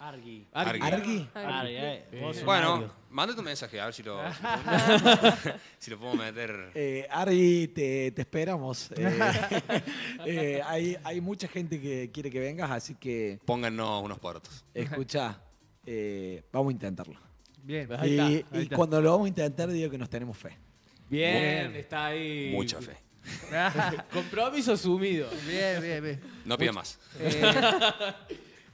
Argi. Argi. Eh. Bueno, manda tu mensaje a ver si lo, *laughs* si lo, puedo meter. Eh, Argi, te, esperamos. Eh, *laughs* hay, mucha gente que quiere que vengas, así que. Pónganos unos puertos. Escucha, vamos a intentarlo. Bien, y, a intentarlo. y cuando lo vamos a intentar, digo que nos tenemos fe. Bien, está ahí. Mucha fe. *laughs* Compromiso sumido. Bien, bien, bien. No pida más.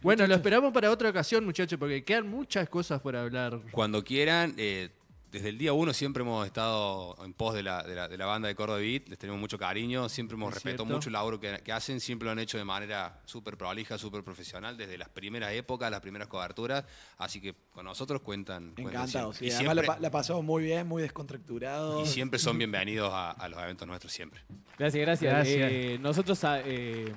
Bueno, lo esperamos para otra ocasión, muchachos, porque quedan muchas cosas por hablar. Cuando quieran, eh, desde el día uno siempre hemos estado en pos de la, de de banda de Córdoba les tenemos mucho cariño, siempre hemos respetado mucho el laburo que, hacen, siempre lo han hecho de manera súper prolija, súper profesional, desde las primeras épocas, las primeras coberturas, así que con nosotros cuentan. Encantados, y además la, pasamos muy bien, muy descontracturado. Y siempre son *laughs* bienvenidos a, los eventos nuestros, siempre. Gracias, gracias. Eh, nosotros ah, eh,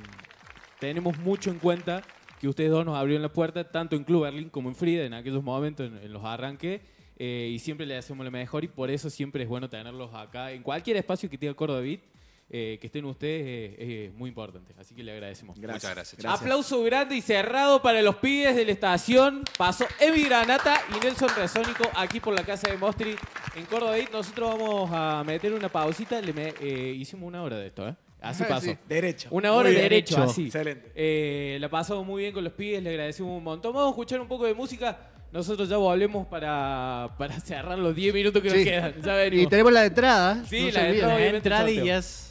tenemos mucho en cuenta que ustedes dos nos abrieron la puerta, tanto en Club Berlin como en Frida, en aquellos momentos, en, los arranques. Eh, y siempre le hacemos lo mejor y por eso siempre es bueno tenerlos acá. En cualquier espacio que tenga Córdoba eh, que estén ustedes eh, es eh, muy importante. Así que le agradecemos. Muchas gracias. Aplauso grande y cerrado para los pibes de la estación. Paso Evi Granata y Nelson Resónico aquí por la casa de Mostri en Córdoba Nosotros vamos a meter una pausita. Le hicimos una hora de esto, ¿eh? Así *laughs* pasó. derecho. Una hora de derecho, así. Excelente. Eh, la pasamos muy bien con los pibes, le agradecemos un montón. Vamos a escuchar un poco de música. Nosotros ya volvemos para, cerrar los 10 minutos que nos quedan. y tenemos la entrada. Sí, la entrada, y ya